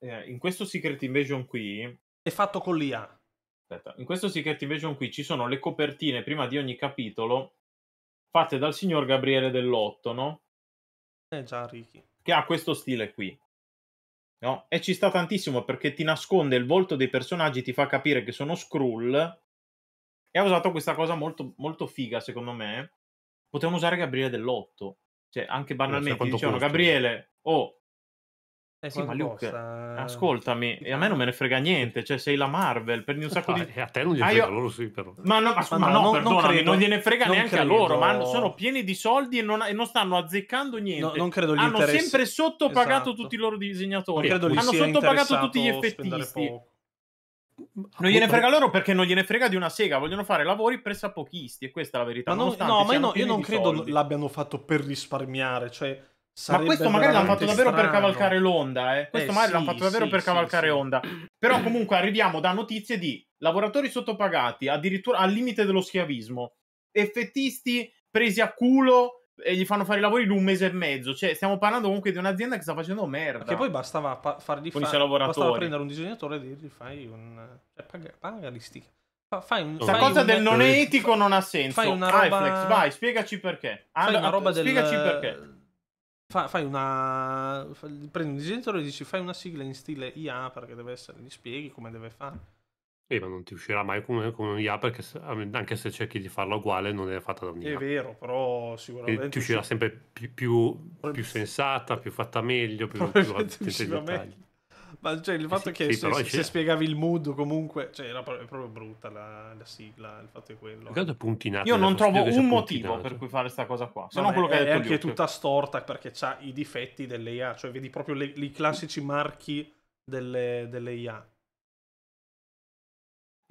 eh, in questo Secret Invasion qui è fatto con l'IA. Aspetta, in questo Secret Invasion qui ci sono le copertine prima di ogni capitolo fatte dal signor Gabriele Dell'Otto, no? Eh già, Ricky. Che ha questo stile qui. No? E ci sta tantissimo perché ti nasconde il volto dei personaggi, ti fa capire che sono Skrull. E ha usato questa cosa molto, molto figa, secondo me. Potevano usare Gabriele dell'Otto. Cioè, anche banalmente dicevano, costa. Gabriele, oh, eh sì, ma Luke, ascoltami, eh, e a me non me ne frega diciamo. niente, cioè sei la Marvel, prendi un sacco ah, di... A te non gli frega, ah, io... loro sì però. Ma no, ma, ma, ma no, no, perdonami, non, non gliene frega non neanche credo. a loro, ma sono pieni di soldi e non, e non stanno azzeccando niente. No, non credo gli Hanno interessi. sempre sottopagato esatto. tutti i loro disegnatori, non credo hanno sottopagato tutti gli effettisti. Non gliene boh, frega eh. loro perché non gliene frega di una sega, vogliono fare lavori presa pochisti e questa è la verità. Ma non, no, ma io, io non credo soldi. l'abbiano fatto per risparmiare, cioè ma questo magari l'hanno fatto davvero strano. per cavalcare l'onda, eh. Questo eh, magari sì, l'hanno fatto davvero sì, per cavalcare sì, onda. Però comunque arriviamo da notizie di lavoratori sottopagati, addirittura al limite dello schiavismo, effettisti presi a culo e gli fanno fare i lavori in un mese e mezzo. Cioè, stiamo parlando comunque di un'azienda che sta facendo merda. Che poi bastava pa- di fa- bastava prendere un disegnatore e dirgli fai un... Cioè, paga, paga Fai un, Sta cosa un... del non è etico non ha senso. Fai una roba... Flex, vai, spiegaci perché. fai una roba del... Spiegaci perché fai una. Prendi un disegnatore e dici fai una sigla in stile IA perché deve essere. gli spieghi come deve fare. Eh, ma non ti uscirà mai come, come un IA perché se, anche se cerchi di farla uguale non è fatta da un IA. È vero, però sicuramente... E ti uscirà sempre più, più, più sensata, più fatta meglio, più, più attenta ai dettagli. Ma cioè, il eh fatto eh sì, che sì, se, se, spiegavi il mood comunque, cioè, era proprio brutta la, la sigla, il fatto è quello. Eh. Io non trovo un motivo per cui fare questa cosa qua, se non quello è, che è anche io. tutta cioè. storta perché ha i difetti delle IA, cioè vedi proprio i classici marchi delle, delle IA.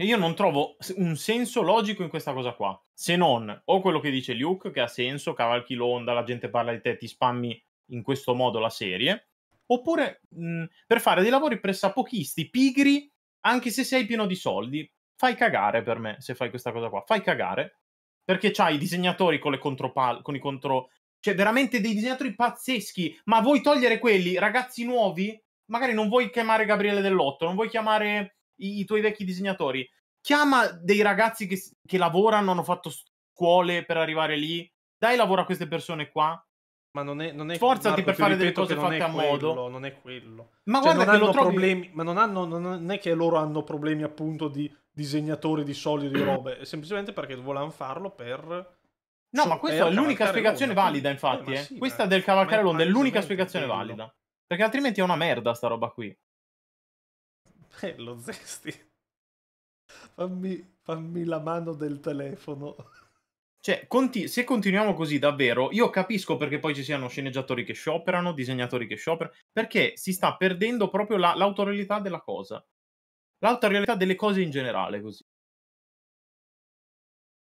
E io non trovo un senso logico in questa cosa qua, se non o quello che dice Luke, che ha senso, cavalchi l'onda, la gente parla di te, ti spammi in questo modo la serie, oppure mh, per fare dei lavori pressapochisti, pigri, anche se sei pieno di soldi. Fai cagare per me se fai questa cosa qua, fai cagare, perché c'hai i disegnatori con, le contropal- con i contro... Cioè, veramente dei disegnatori pazzeschi, ma vuoi togliere quelli, ragazzi nuovi? Magari non vuoi chiamare Gabriele Dell'Otto, non vuoi chiamare i, i tuoi vecchi disegnatori. Chiama dei ragazzi che, che lavorano, hanno fatto scuole per arrivare lì, dai lavoro a queste persone qua, ma non è, non è Sforzati Marco, per fare delle cose fatte a modo. Non è quello. Ma cioè, guarda non hanno trovi... problemi. Ma non, hanno, non è che loro hanno problemi appunto di disegnatori di soldi di robe. È semplicemente perché volevano farlo per. No, ma questa è l'unica spiegazione l'onda. valida, infatti. Eh, eh. Sì, questa del cavalcare l'onda è l'unica spiegazione quello. valida. Perché altrimenti è una merda sta roba qui. Bello, eh, Zesti. Fammi, fammi la mano del telefono. Cioè, conti- se continuiamo così davvero, io capisco perché poi ci siano sceneggiatori che scioperano, disegnatori che scioperano, perché si sta perdendo proprio la- l'autorialità della cosa. L'autorealità delle cose in generale, così.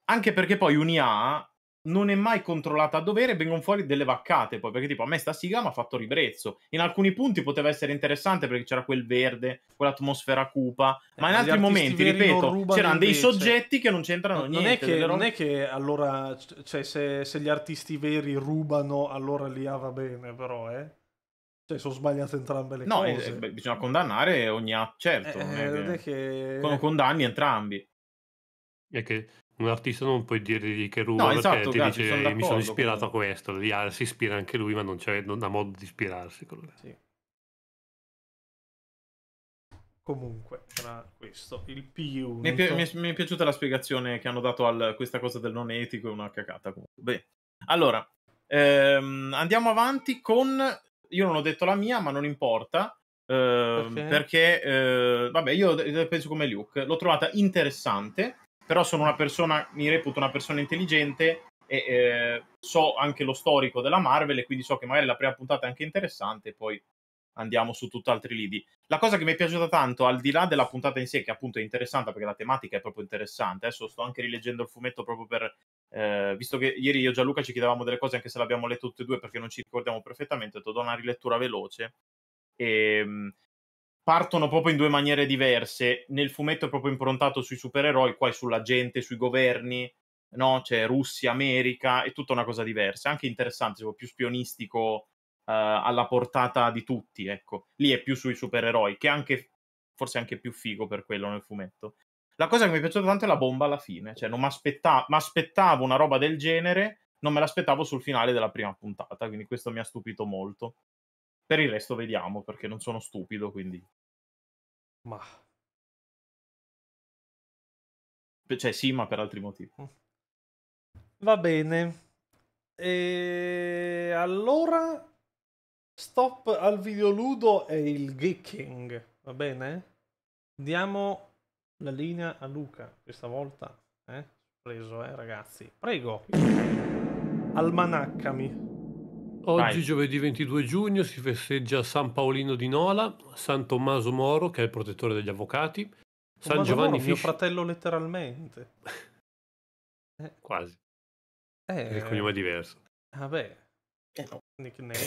Anche perché poi un IA non è mai controllata a dovere, vengono fuori delle vaccate poi, perché tipo a me sta sigla mi ha fatto ribrezzo. In alcuni punti poteva essere interessante perché c'era quel verde, quell'atmosfera cupa, eh, ma eh, in altri momenti, ripeto, c'erano dei soggetti che non c'entrano no, niente. Non è che, non è che allora, cioè, se, se, gli artisti veri rubano, allora lì ah, va bene, però, eh. Cioè, sono sbagliate entrambe le no, eh, cose. No, eh, bisogna condannare ogni atto, certo. Eh, non è eh, che... Che... Condanni entrambi. È che un artista non puoi dirgli che ruba no, esatto, ti dice mi sono ispirato a questo, lì ah, si ispira anche lui ma non, c'è, non ha modo di ispirarsi. Sì. Comunque era questo, il P1. Mi è, pi- mi, mi è, piaciuta la spiegazione che hanno dato a questa cosa del non etico, è una cacata comunque. Beh, allora, ehm, andiamo avanti con... Io non ho detto la mia ma non importa. Eh, perché, eh, vabbè, io eh, penso come Luke, l'ho trovata interessante però sono una persona, mi reputo una persona intelligente e eh, so anche lo storico della Marvel e quindi so che magari la prima puntata è anche interessante e poi andiamo su tutt'altri lidi. La cosa che mi è piaciuta tanto, al di là della puntata in sé, che appunto è interessante perché la tematica è proprio interessante, adesso sto anche rileggendo il fumetto proprio per... Eh, visto che ieri io e Gianluca ci chiedevamo delle cose anche se le abbiamo lette tutte e due perché non ci ricordiamo perfettamente, ho detto do una rilettura veloce. E, ehm, partono proprio in due maniere diverse. Nel fumetto è proprio improntato sui supereroi, qua è sulla gente, sui governi, no? C'è Russia, America, è tutta una cosa diversa. anche interessante, tipo, più spionistico eh, alla portata di tutti, ecco. Lì è più sui supereroi, che è anche, forse anche più figo per quello nel fumetto. La cosa che mi è piaciuta tanto è la bomba alla fine, cioè non mi aspettavo una roba del genere, non me l'aspettavo sul finale della prima puntata, quindi questo mi ha stupito molto. Per il resto vediamo, perché non sono stupido, quindi... Ma... Cioè sì, ma per altri motivi. Mm. Va bene. E allora... Stop al videoludo e il geeking, va bene? Diamo la linea a Luca questa volta. Eh? Preso, eh, ragazzi. Prego. Almanaccami. Oggi, Vai. giovedì 22 giugno, si festeggia San Paolino di Nola, San Tommaso Moro, che è il protettore degli avvocati, San Tommaso Giovanni Moro, Fisch... mio fratello letteralmente. eh. Quasi. Eh... Il cognome è diverso. Vabbè. Ah, eh no.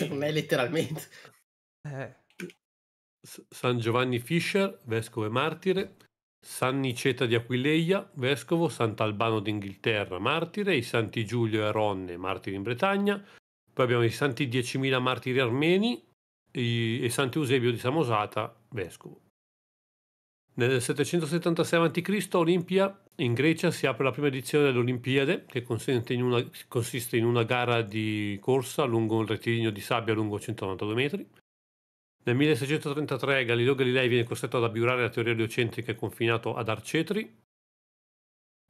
Non è letteralmente. Eh. San Giovanni Fischer, vescovo e martire, San Niceta di Aquileia, vescovo, Sant'Albano d'Inghilterra, martire, i Santi Giulio e Aronne, martiri in Bretagna, poi abbiamo i santi 10.000 martiri armeni e, santi Eusebio di Samosata, vescovo. Nel 776 a.C. a Olimpia, in Grecia, si apre la prima edizione dell'Olimpiade, che in una, consiste in una gara di corsa lungo un rettilineo di sabbia lungo 192 metri. Nel 1633 Galileo Galilei viene costretto ad abbiurare la teoria eliocentrica e confinato ad Arcetri.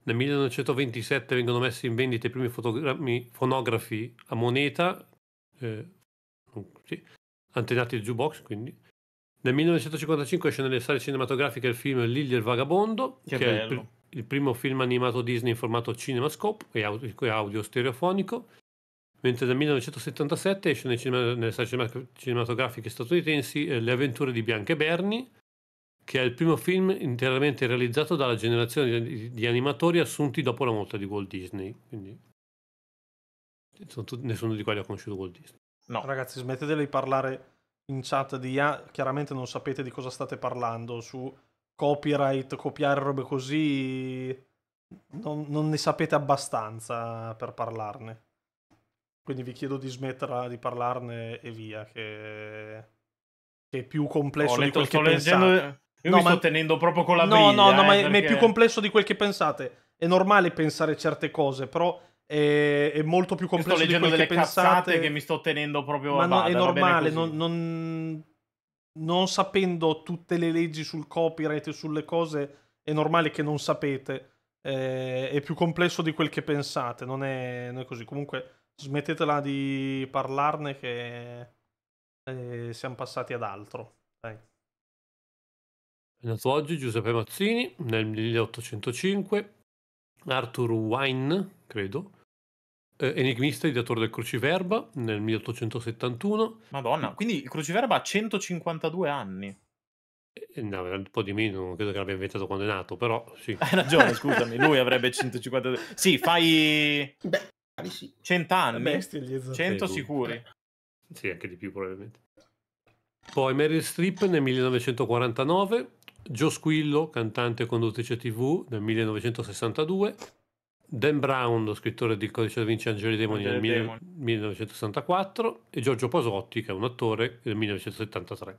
Nel 1927 vengono messi in vendita i primi fotogrammi, fonografi a moneta, eh, sì, antenati il jukebox quindi. Nel 1955 esce nelle sale cinematografiche il film Lilio il Vagabondo, che, che è il, il, primo film animato Disney in formato cinemascope e audio, audio stereofonico, mentre nel 1977 esce nelle, nelle sale cinematografiche statunitensi eh, Le avventure di Bianca e Bernie, che è il primo film interamente realizzato dalla generazione di, di animatori assunti dopo la morte di Walt Disney. Quindi tutti, nessuno di quelli ha conosciuto Walt Disney. No. Ragazzi, smettetela di parlare in chat di IA, chiaramente non sapete di cosa state parlando, su copyright, copiare robe così, non, non ne sapete abbastanza per parlarne. Quindi vi chiedo di smetterla di parlarne e via, che, che è più complesso letto, di quel che sto pensate. leggendo, io no, mi ma... sto tenendo proprio con la no, briglia. No, no, eh, ma, perché... è più complesso di quel che pensate. È normale pensare certe cose, però è, è molto più complesso di quel che pensate. che mi sto tenendo proprio ma a bada, no, È normale, non, non, non sapendo tutte le leggi sul copyright e sulle cose, è normale che non sapete. Eh, è più complesso di quel che pensate, non è, non è così. Comunque smettetela di parlarne che eh, siamo passati ad altro. Dai. È nato oggi Giuseppe Mazzini nel 1805, Arthur Wine, credo, eh, enigmista e ideatore del cruciverba nel 1871. Madonna, quindi il cruciverba ha 152 anni. Eh, eh, no, un po' di meno, non credo che l'abbia inventato quando è nato, però sì. Hai ragione, scusami, lui avrebbe 152. Sì, fai... Beh, sì. 100 anni? Bestia, 100 sicuri. Sì, anche di più probabilmente. Poi Meryl Streep nel 1949 Joe Squillo, cantante e conduttrice TV nel 1962, Dan Brown, lo scrittore di Codice da Vinci Angeli e Demoni nel 1964 e Giorgio Pasotti, che è un attore, nel 1973.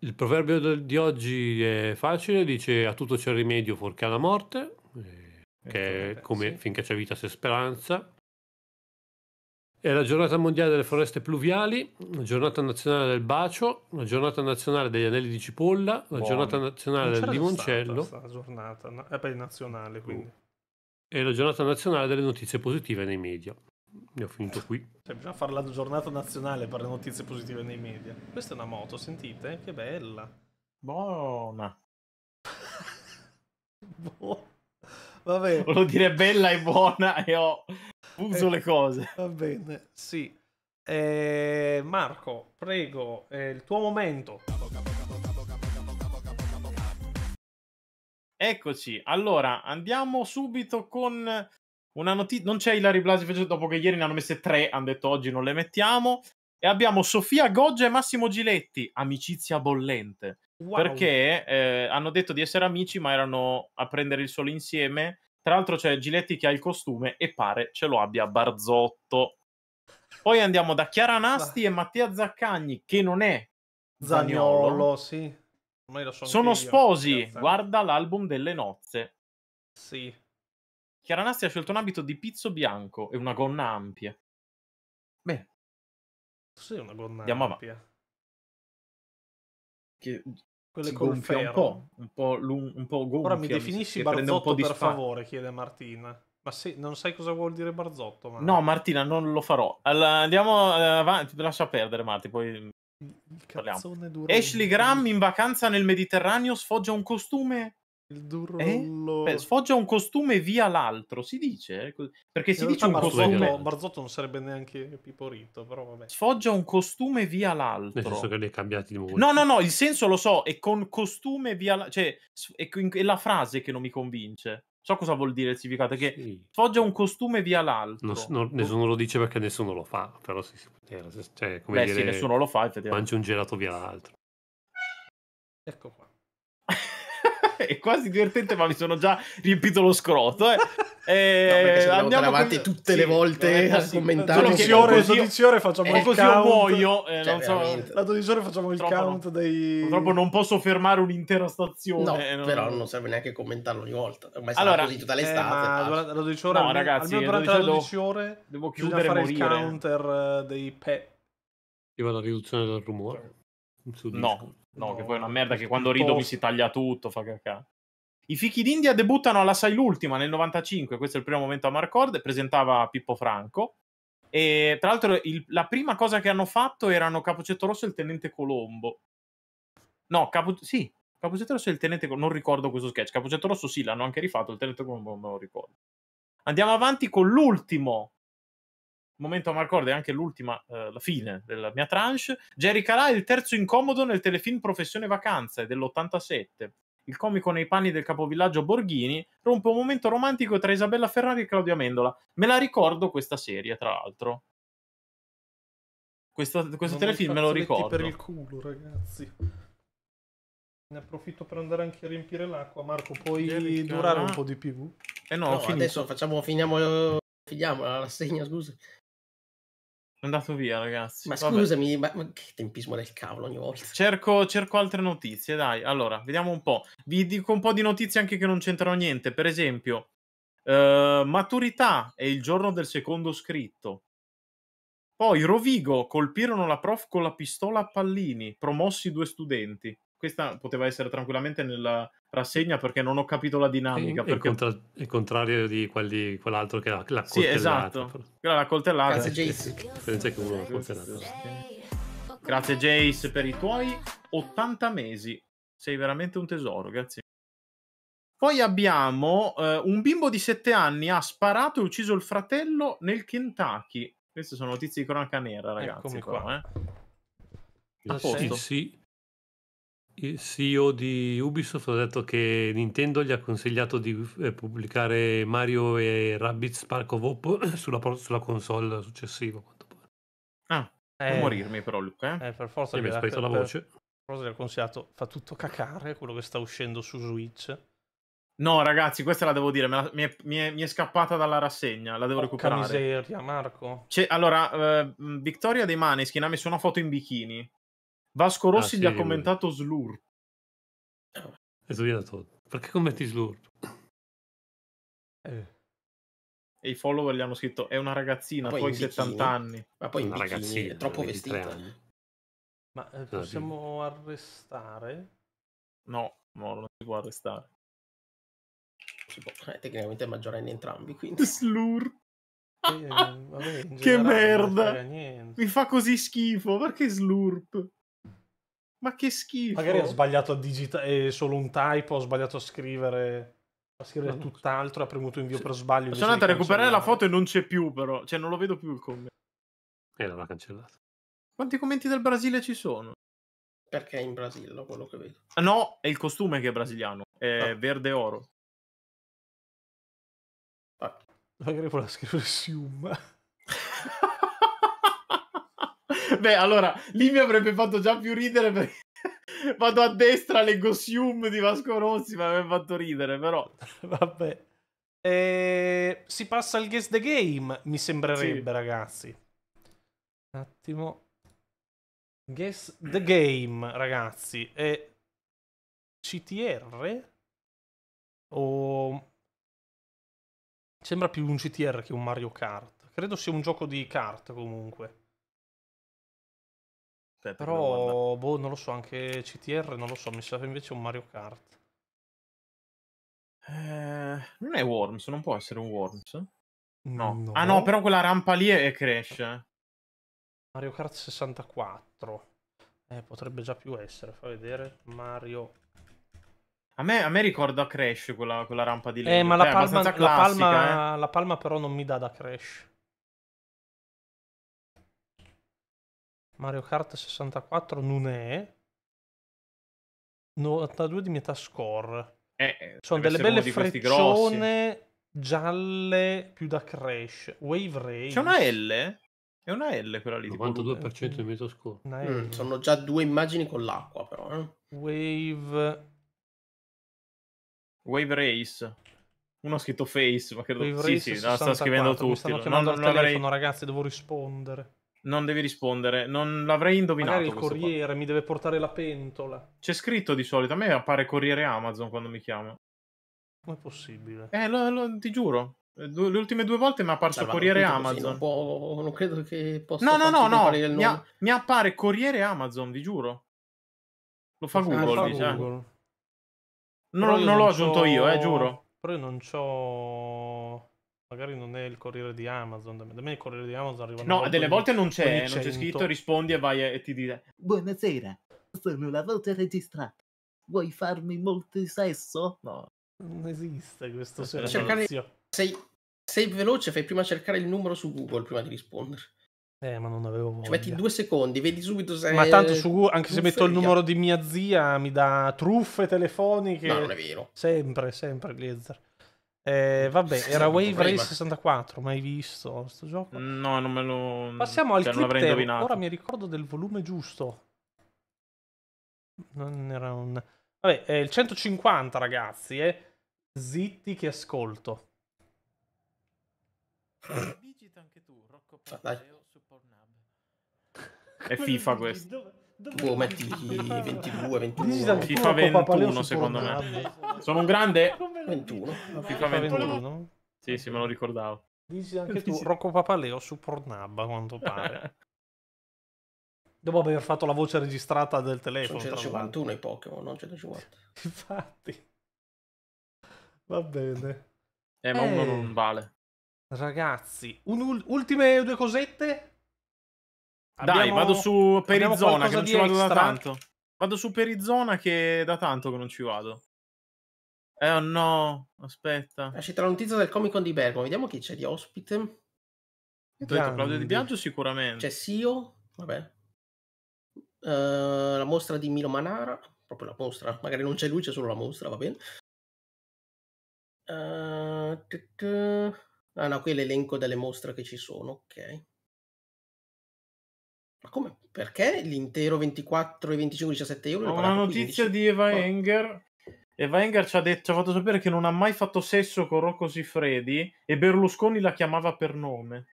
Il proverbio di oggi è facile, dice a tutto c'è rimedio fuorché alla morte, eh, che è come finché c'è vita c'è speranza, è la giornata mondiale delle foreste pluviali, la giornata nazionale del bacio, la giornata nazionale degli anelli di cipolla, la Buono. giornata nazionale del limoncello. La giornata, no, è eh, per nazionale quindi. E la giornata nazionale delle notizie positive nei media. Ne ho finito qui. Cioè, bisogna fare la giornata nazionale per le notizie positive nei media. Questa è una moto, sentite? Che bella. Buona. Buona. Vabbè. Volevo dire bella e buona e ho Uso eh, le cose. Va bene, sì. Eh, Marco, prego, eh, il tuo momento. Eccoci, allora andiamo subito con una notizia. Non c'è Ilari Blasi dopo che ieri ne hanno messe tre, hanno detto oggi non le mettiamo. E abbiamo Sofia Goggia e Massimo Giletti, amicizia bollente. Wow. Perché eh, hanno detto di essere amici, ma erano a prendere il sole insieme tra l'altro c'è Giletti che ha il costume e pare ce lo abbia Barzotto. Poi andiamo da Chiara Nasti e Mattia Zaccagni, che non è Zagnolo. Zagnolo sì. so sono sposi. Io, guarda l'album delle nozze. Sì. Chiara Nasti ha scelto un abito di pizzo bianco e una gonna ampia. Beh. Sì, una gonna Andiamo ampia? Avanti. Che quelle si gonfia un po', un po', lung- un po gonfia, Ora mi definisci Barzotto per favore, chiede Martina. Ma se, non sai cosa vuol dire Barzotto? Ma... No, Martina, non lo farò. Allora, andiamo eh, avanti, lascia perdere Marti, poi il Ashley Graham in vacanza nel Mediterraneo sfoggia un costume il durro eh? Beh, sfoggia un costume via l'altro, si dice? Eh, perché si dice un Barzotto, costume. Barzotto non sarebbe neanche piporito, però vabbè. Sfoggia un costume via l'altro. Nel senso che ne è cambiati di molto. No, no, no, il senso lo so, è con costume via l'altro. Cioè, è, è la frase che non mi convince. So cosa vuol dire il significato, che sì. sfoggia un costume via l'altro. No, no, nessuno lo dice perché nessuno lo fa, però si, si cioè, come Beh, dire, sì, nessuno lo fa, effettivamente. Mangi un gelato via l'altro. Ecco qua. è quasi divertente, ma mi sono già riempito lo scroto. Eh. E no, eh, andiamo avanti con... tutte sì, le volte a commentare. La 12 ore, così, 12 ore facciamo eh, il così count. muoio. Eh, cioè, so, la 12 ore facciamo il Purtroppo count no. dei... Purtroppo non posso fermare un'intera stazione. No, eh, non... però non serve neanche commentarlo ogni volta. Ormai allora, così tutta eh, l'estate. Eh, la 12 ore... No, almeno, ragazzi, almeno durante 12 le 12 devo, ore devo chiudere fare il counter dei pe. Io vado la riduzione del rumore. No, No, no, che poi è una merda che quando rido mi si taglia tutto, fa cacca. I fichi d'India debuttano alla Sai l'ultima nel 95, questo è il primo momento a Marcord, presentava Pippo Franco. E tra l'altro il, la prima cosa che hanno fatto erano Capocetto Rosso e il Tenente Colombo. No, Capo, sì, Capocetto Rosso e il Tenente Colombo, non ricordo questo sketch. Capocetto Rosso sì, l'hanno anche rifatto, il Tenente Colombo non me lo ricordo. Andiamo avanti con l'ultimo momento Marcord è anche l'ultima, eh, la fine della mia tranche. Jerry Calà è il terzo incomodo nel telefilm Professione Vacanze dell'87. Il comico nei panni del capovillaggio Borghini rompe un momento romantico tra Isabella Ferrari e Claudia Mendola. Me la ricordo questa serie, tra l'altro. Questo, questo telefilm me lo ricordo. per il culo, ragazzi. Ne approfitto per andare anche a riempire l'acqua, Marco. Puoi Jerry durare Calà. un po' di più? Eh no, no adesso facciamo, finiamo, finiamo la rassegna, scusa. È andato via, ragazzi. Ma Vabbè. scusami, ma, ma, che tempismo del cavolo ogni volta. Cerco, cerco, altre notizie, dai. Allora, vediamo un po'. Vi dico un po' di notizie anche che non c'entrano niente. Per esempio, eh, maturità è il giorno del secondo scritto. Poi Rovigo colpirono la prof con la pistola a pallini, promossi due studenti questa poteva essere tranquillamente nella rassegna perché non ho capito la dinamica. È, perché... il, contra- il contrario di quelli, quell'altro che l'ha, l'ha coltellata. Sì, esatto. L'ha coltellata. Grazie, Jace. Che uno l'ha Grazie, Jace, per i tuoi 80 mesi. Sei veramente un tesoro, grazie. Poi abbiamo eh, un bimbo di 7 anni ha sparato e ucciso il fratello nel Kentucky. Queste sono notizie di cronaca nera, ragazzi. Eccomi qua. qua eh. Ah, sì, sì il CEO di Ubisoft ha detto che Nintendo gli ha consigliato di eh, pubblicare Mario e Rabbit Spark of Hope sulla, sulla console successiva. Ah, eh, morirmi però Luca. Eh, eh per forza mi aspetto la voce. Cosa gli ha consigliato? Fa tutto cacare quello che sta uscendo su Switch. No, ragazzi, questa la devo dire, la, mi, è, mi, è, mi, è, scappata dalla rassegna, la devo Porca recuperare. miseria, Marco. C'è, cioè, allora, eh, Vittoria De Maneskin ha messo una foto in bikini. Vasco ah, Rossi ah, sì, gli ha commentato Slurp. E tu lui ha detto, perché commetti Slurp? Eh. E i follower gli hanno scritto, è una ragazzina, poi, poi 70 anni. Ma poi una ragazzina, è troppo vestita. Eh. Ma eh, possiamo arrestare? No, no, non si può arrestare. Si può, eh, tecnicamente è maggiorenne entrambi, quindi... Slurp. Eh, vabbè, che merda! Mi fa così schifo, perché slurp? Ma che schifo. Magari ho sbagliato a digitare, solo un typo, ho sbagliato a scrivere, a scrivere tutt'altro, ha premuto invio per sbaglio. Sono andato a recuperare la foto e non c'è più però, cioè non lo vedo più il commento. E eh, l'hanno cancellato. Quanti commenti del Brasile ci sono? Perché è in Brasile, quello che vedo. Ah, no, è il costume che è brasiliano, è ah. verde oro. Ah. Magari voleva scrivere Sium. Beh, allora, lì mi avrebbe fatto già più ridere perché vado a destra, leggo Sium di Vasco Rossi, mi avrebbe fatto ridere, però... Vabbè. E... Eh, si passa al guess the game, mi sembrerebbe, sì. ragazzi. Un attimo. Guess the game, ragazzi. e CTR? O... Sembra più un CTR che un Mario Kart. Credo sia un gioco di kart comunque. Aspetta, Però, boh, non lo so, anche CTR, non lo so, mi serve invece un Mario Kart. Eh, non è Worms, non può essere un Worms. No. no. Ah no, però quella rampa lì è Crash. Mario Kart 64. Eh, potrebbe già più essere, fa vedere. Mario a me, a me, ricorda Crash quella, quella rampa di legno. Eh, ma la, Beh, cioè, palma, la, palma, eh. la palma però non mi dà da Crash. Mario Kart 64 non è. 92 di metà score. Eh, eh Sono delle belle freccione gialle più da crash. Wave Race. C'è una L? È una L quella lì. 92% di metascore. Mm, mm sono già due immagini con l'acqua, però. Eh? Wave. Wave Race. Uno ha scritto Face, ma credo. che sì, Race sì, no, sta scrivendo tutti. Mi stanno chiamando no, al telefono, avrei... ragazzi, devo rispondere non devi rispondere. Non l'avrei indovinato. Magari il corriere qua. mi deve portare la pentola. C'è scritto di solito. A me appare corriere Amazon quando mi chiama. Com'è possibile? Eh, lo, lo, ti giuro. Eh, le ultime due volte mi è apparso Dai, Corriere Amazon. Non, può, non, credo che possa. No, no, no, no. Mi, a, mi, appare Corriere Amazon, vi giuro. Lo fa Google. Ah, Google. Eh. Non, non l'ho aggiunto io, eh, giuro. Però io non c'ho Magari non è il corriere di Amazon. Da me il corriere di Amazon arriva. No, delle volte non c'è, non c'è scritto, rispondi e vai e ti dice: Buonasera, sono la voce registrata. Vuoi farmi molto sesso? No. Non esiste questo cercare... sei... sei veloce, fai prima cercare il numero su Google prima di rispondere. Eh, ma non avevo voglia. Ci metti due secondi, vedi subito se... Ma tanto su Google, anche truffe, se metto il numero di mia zia, mi dà truffe telefoniche. No, non è vero. Sempre, sempre, Liezzer. Eh, vabbè, era Wave Race 64, mai visto questo gioco? No, non me lo... Passiamo cioè, al non ora mi ricordo del volume giusto. Non era un... Vabbè, eh, il 150 ragazzi, eh. Zitti che ascolto. Digita anche tu, Rocco ah, Pompeo su Pornhub. È FIFA questo. Tipo boh, metti 22, 21. Digital FIFA 21 secondo me. Sono un grande 21. FIFA 21. Sì, sì, me lo ricordavo. Dici anche tu, Rocco Papaleo su Pornhub a quanto pare. Dopo aver fatto la voce registrata del telefono. Sono 151 i Pokémon, non 150. Infatti. Va bene. Eh, ma uno eh. non vale. Ragazzi, un, ultime due cosette? Abbiamo, Dai, vado su Perizona che non ci vado extra. da tanto. Vado su Perizona che da tanto che non ci vado. Eh oh no, aspetta. Esce tra un tizio del Comic Con di Bergamo, vediamo chi c'è di ospite. Ho detto Claudio Di Biagio sicuramente. C'è Sio, vabbè. Uh, la mostra di Milo Manara, proprio la mostra, magari non c'è lui, c'è solo la mostra, va bene. Uh, ah no, qui è l'elenco delle mostre che ci sono, ok. Ma come? Perché l'intero 24 e 25, 17 euro? Ho una notizia 15? di Eva oh. Enger. Eva Enger ci ha, detto, ci ha fatto sapere che non ha mai fatto sesso con Rocco Siffredi e Berlusconi la chiamava per nome.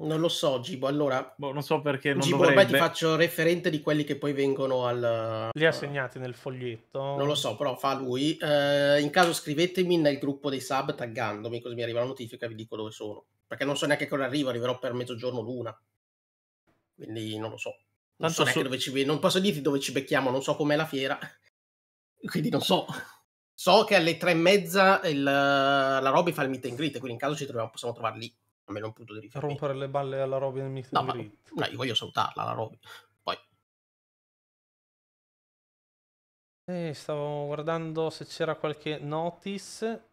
Non lo so, Gibo. Allora, boh, non so perché non Gibo, dovrebbe. ormai ti faccio referente di quelli che poi vengono al. Li ha eh, segnati nel foglietto. Non lo so, però fa lui. Eh, in caso scrivetemi nel gruppo dei sub taggandomi, così mi arriva la notifica e vi dico dove sono. Perché non so neanche cosa arrivo, arriverò per mezzogiorno l'una. Quindi non lo so. Non, Tanto so su... dove ci... non posso dirti dove ci becchiamo, non so com'è la fiera. Quindi non so. So che alle tre e mezza il... la Robby fa il meet and greet, quindi in caso ci troviamo, possiamo trovare lì. Almeno un punto di riferimento. Rompere le balle alla Robby nel meet and no, greet. Ma... No, io voglio salutarla la Robby. Poi. Eh, stavo guardando se c'era qualche notice.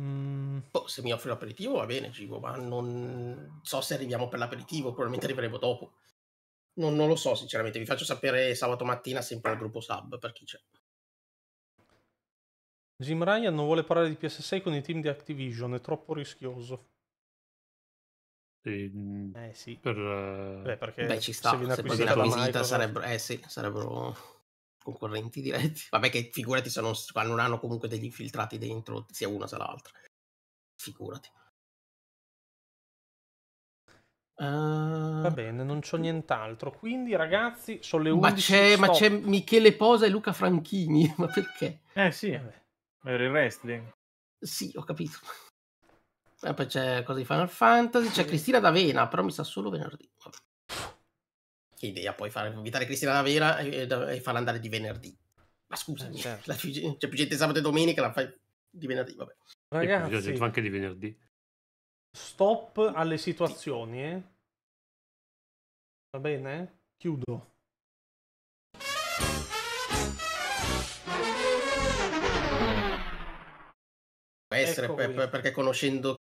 Mm. Boh, se mi offri l'aperitivo va bene, Givo, ma non so se arriviamo per l'aperitivo, probabilmente arriveremo dopo. Non, non lo so, sinceramente, vi faccio sapere sabato mattina sempre al gruppo sub per chi c'è. Jim Ryan non vuole parlare di PS6 con i team di Activision, è troppo rischioso. Sì, mm, eh sì. Per, uh... Beh, perché Beh, ci sta, se viene acquisita la visita sarebbero... Eh sì, sarebbero concorrenti diretti. Vabbè che figurati se non, hanno comunque degli infiltrati dentro sia una sia l'altra. Figurati. Uh... Va ehm, bene, non c'ho mm. nient'altro. Quindi, ragazzi, sono le 11. Ma c'è, ma c'è Michele Posa e Luca Franchini. Ma perché? Eh sì, vabbè. per il wrestling. Sì, ho capito. E eh, poi c'è cosa di Final Fantasy. C'è Cristina D'Avena, però mi sa solo venerdì. Vabbè che idea puoi fare, invitare Cristina Vera e, e farla andare di venerdì. Ma scusa, eh, certo. c'è cioè, più gente sabato e domenica, la fai di venerdì, vabbè. Ragazzi, fa anche di venerdì. Stop alle situazioni, eh? Va bene? Chiudo. Può essere ecco per, perché conoscendo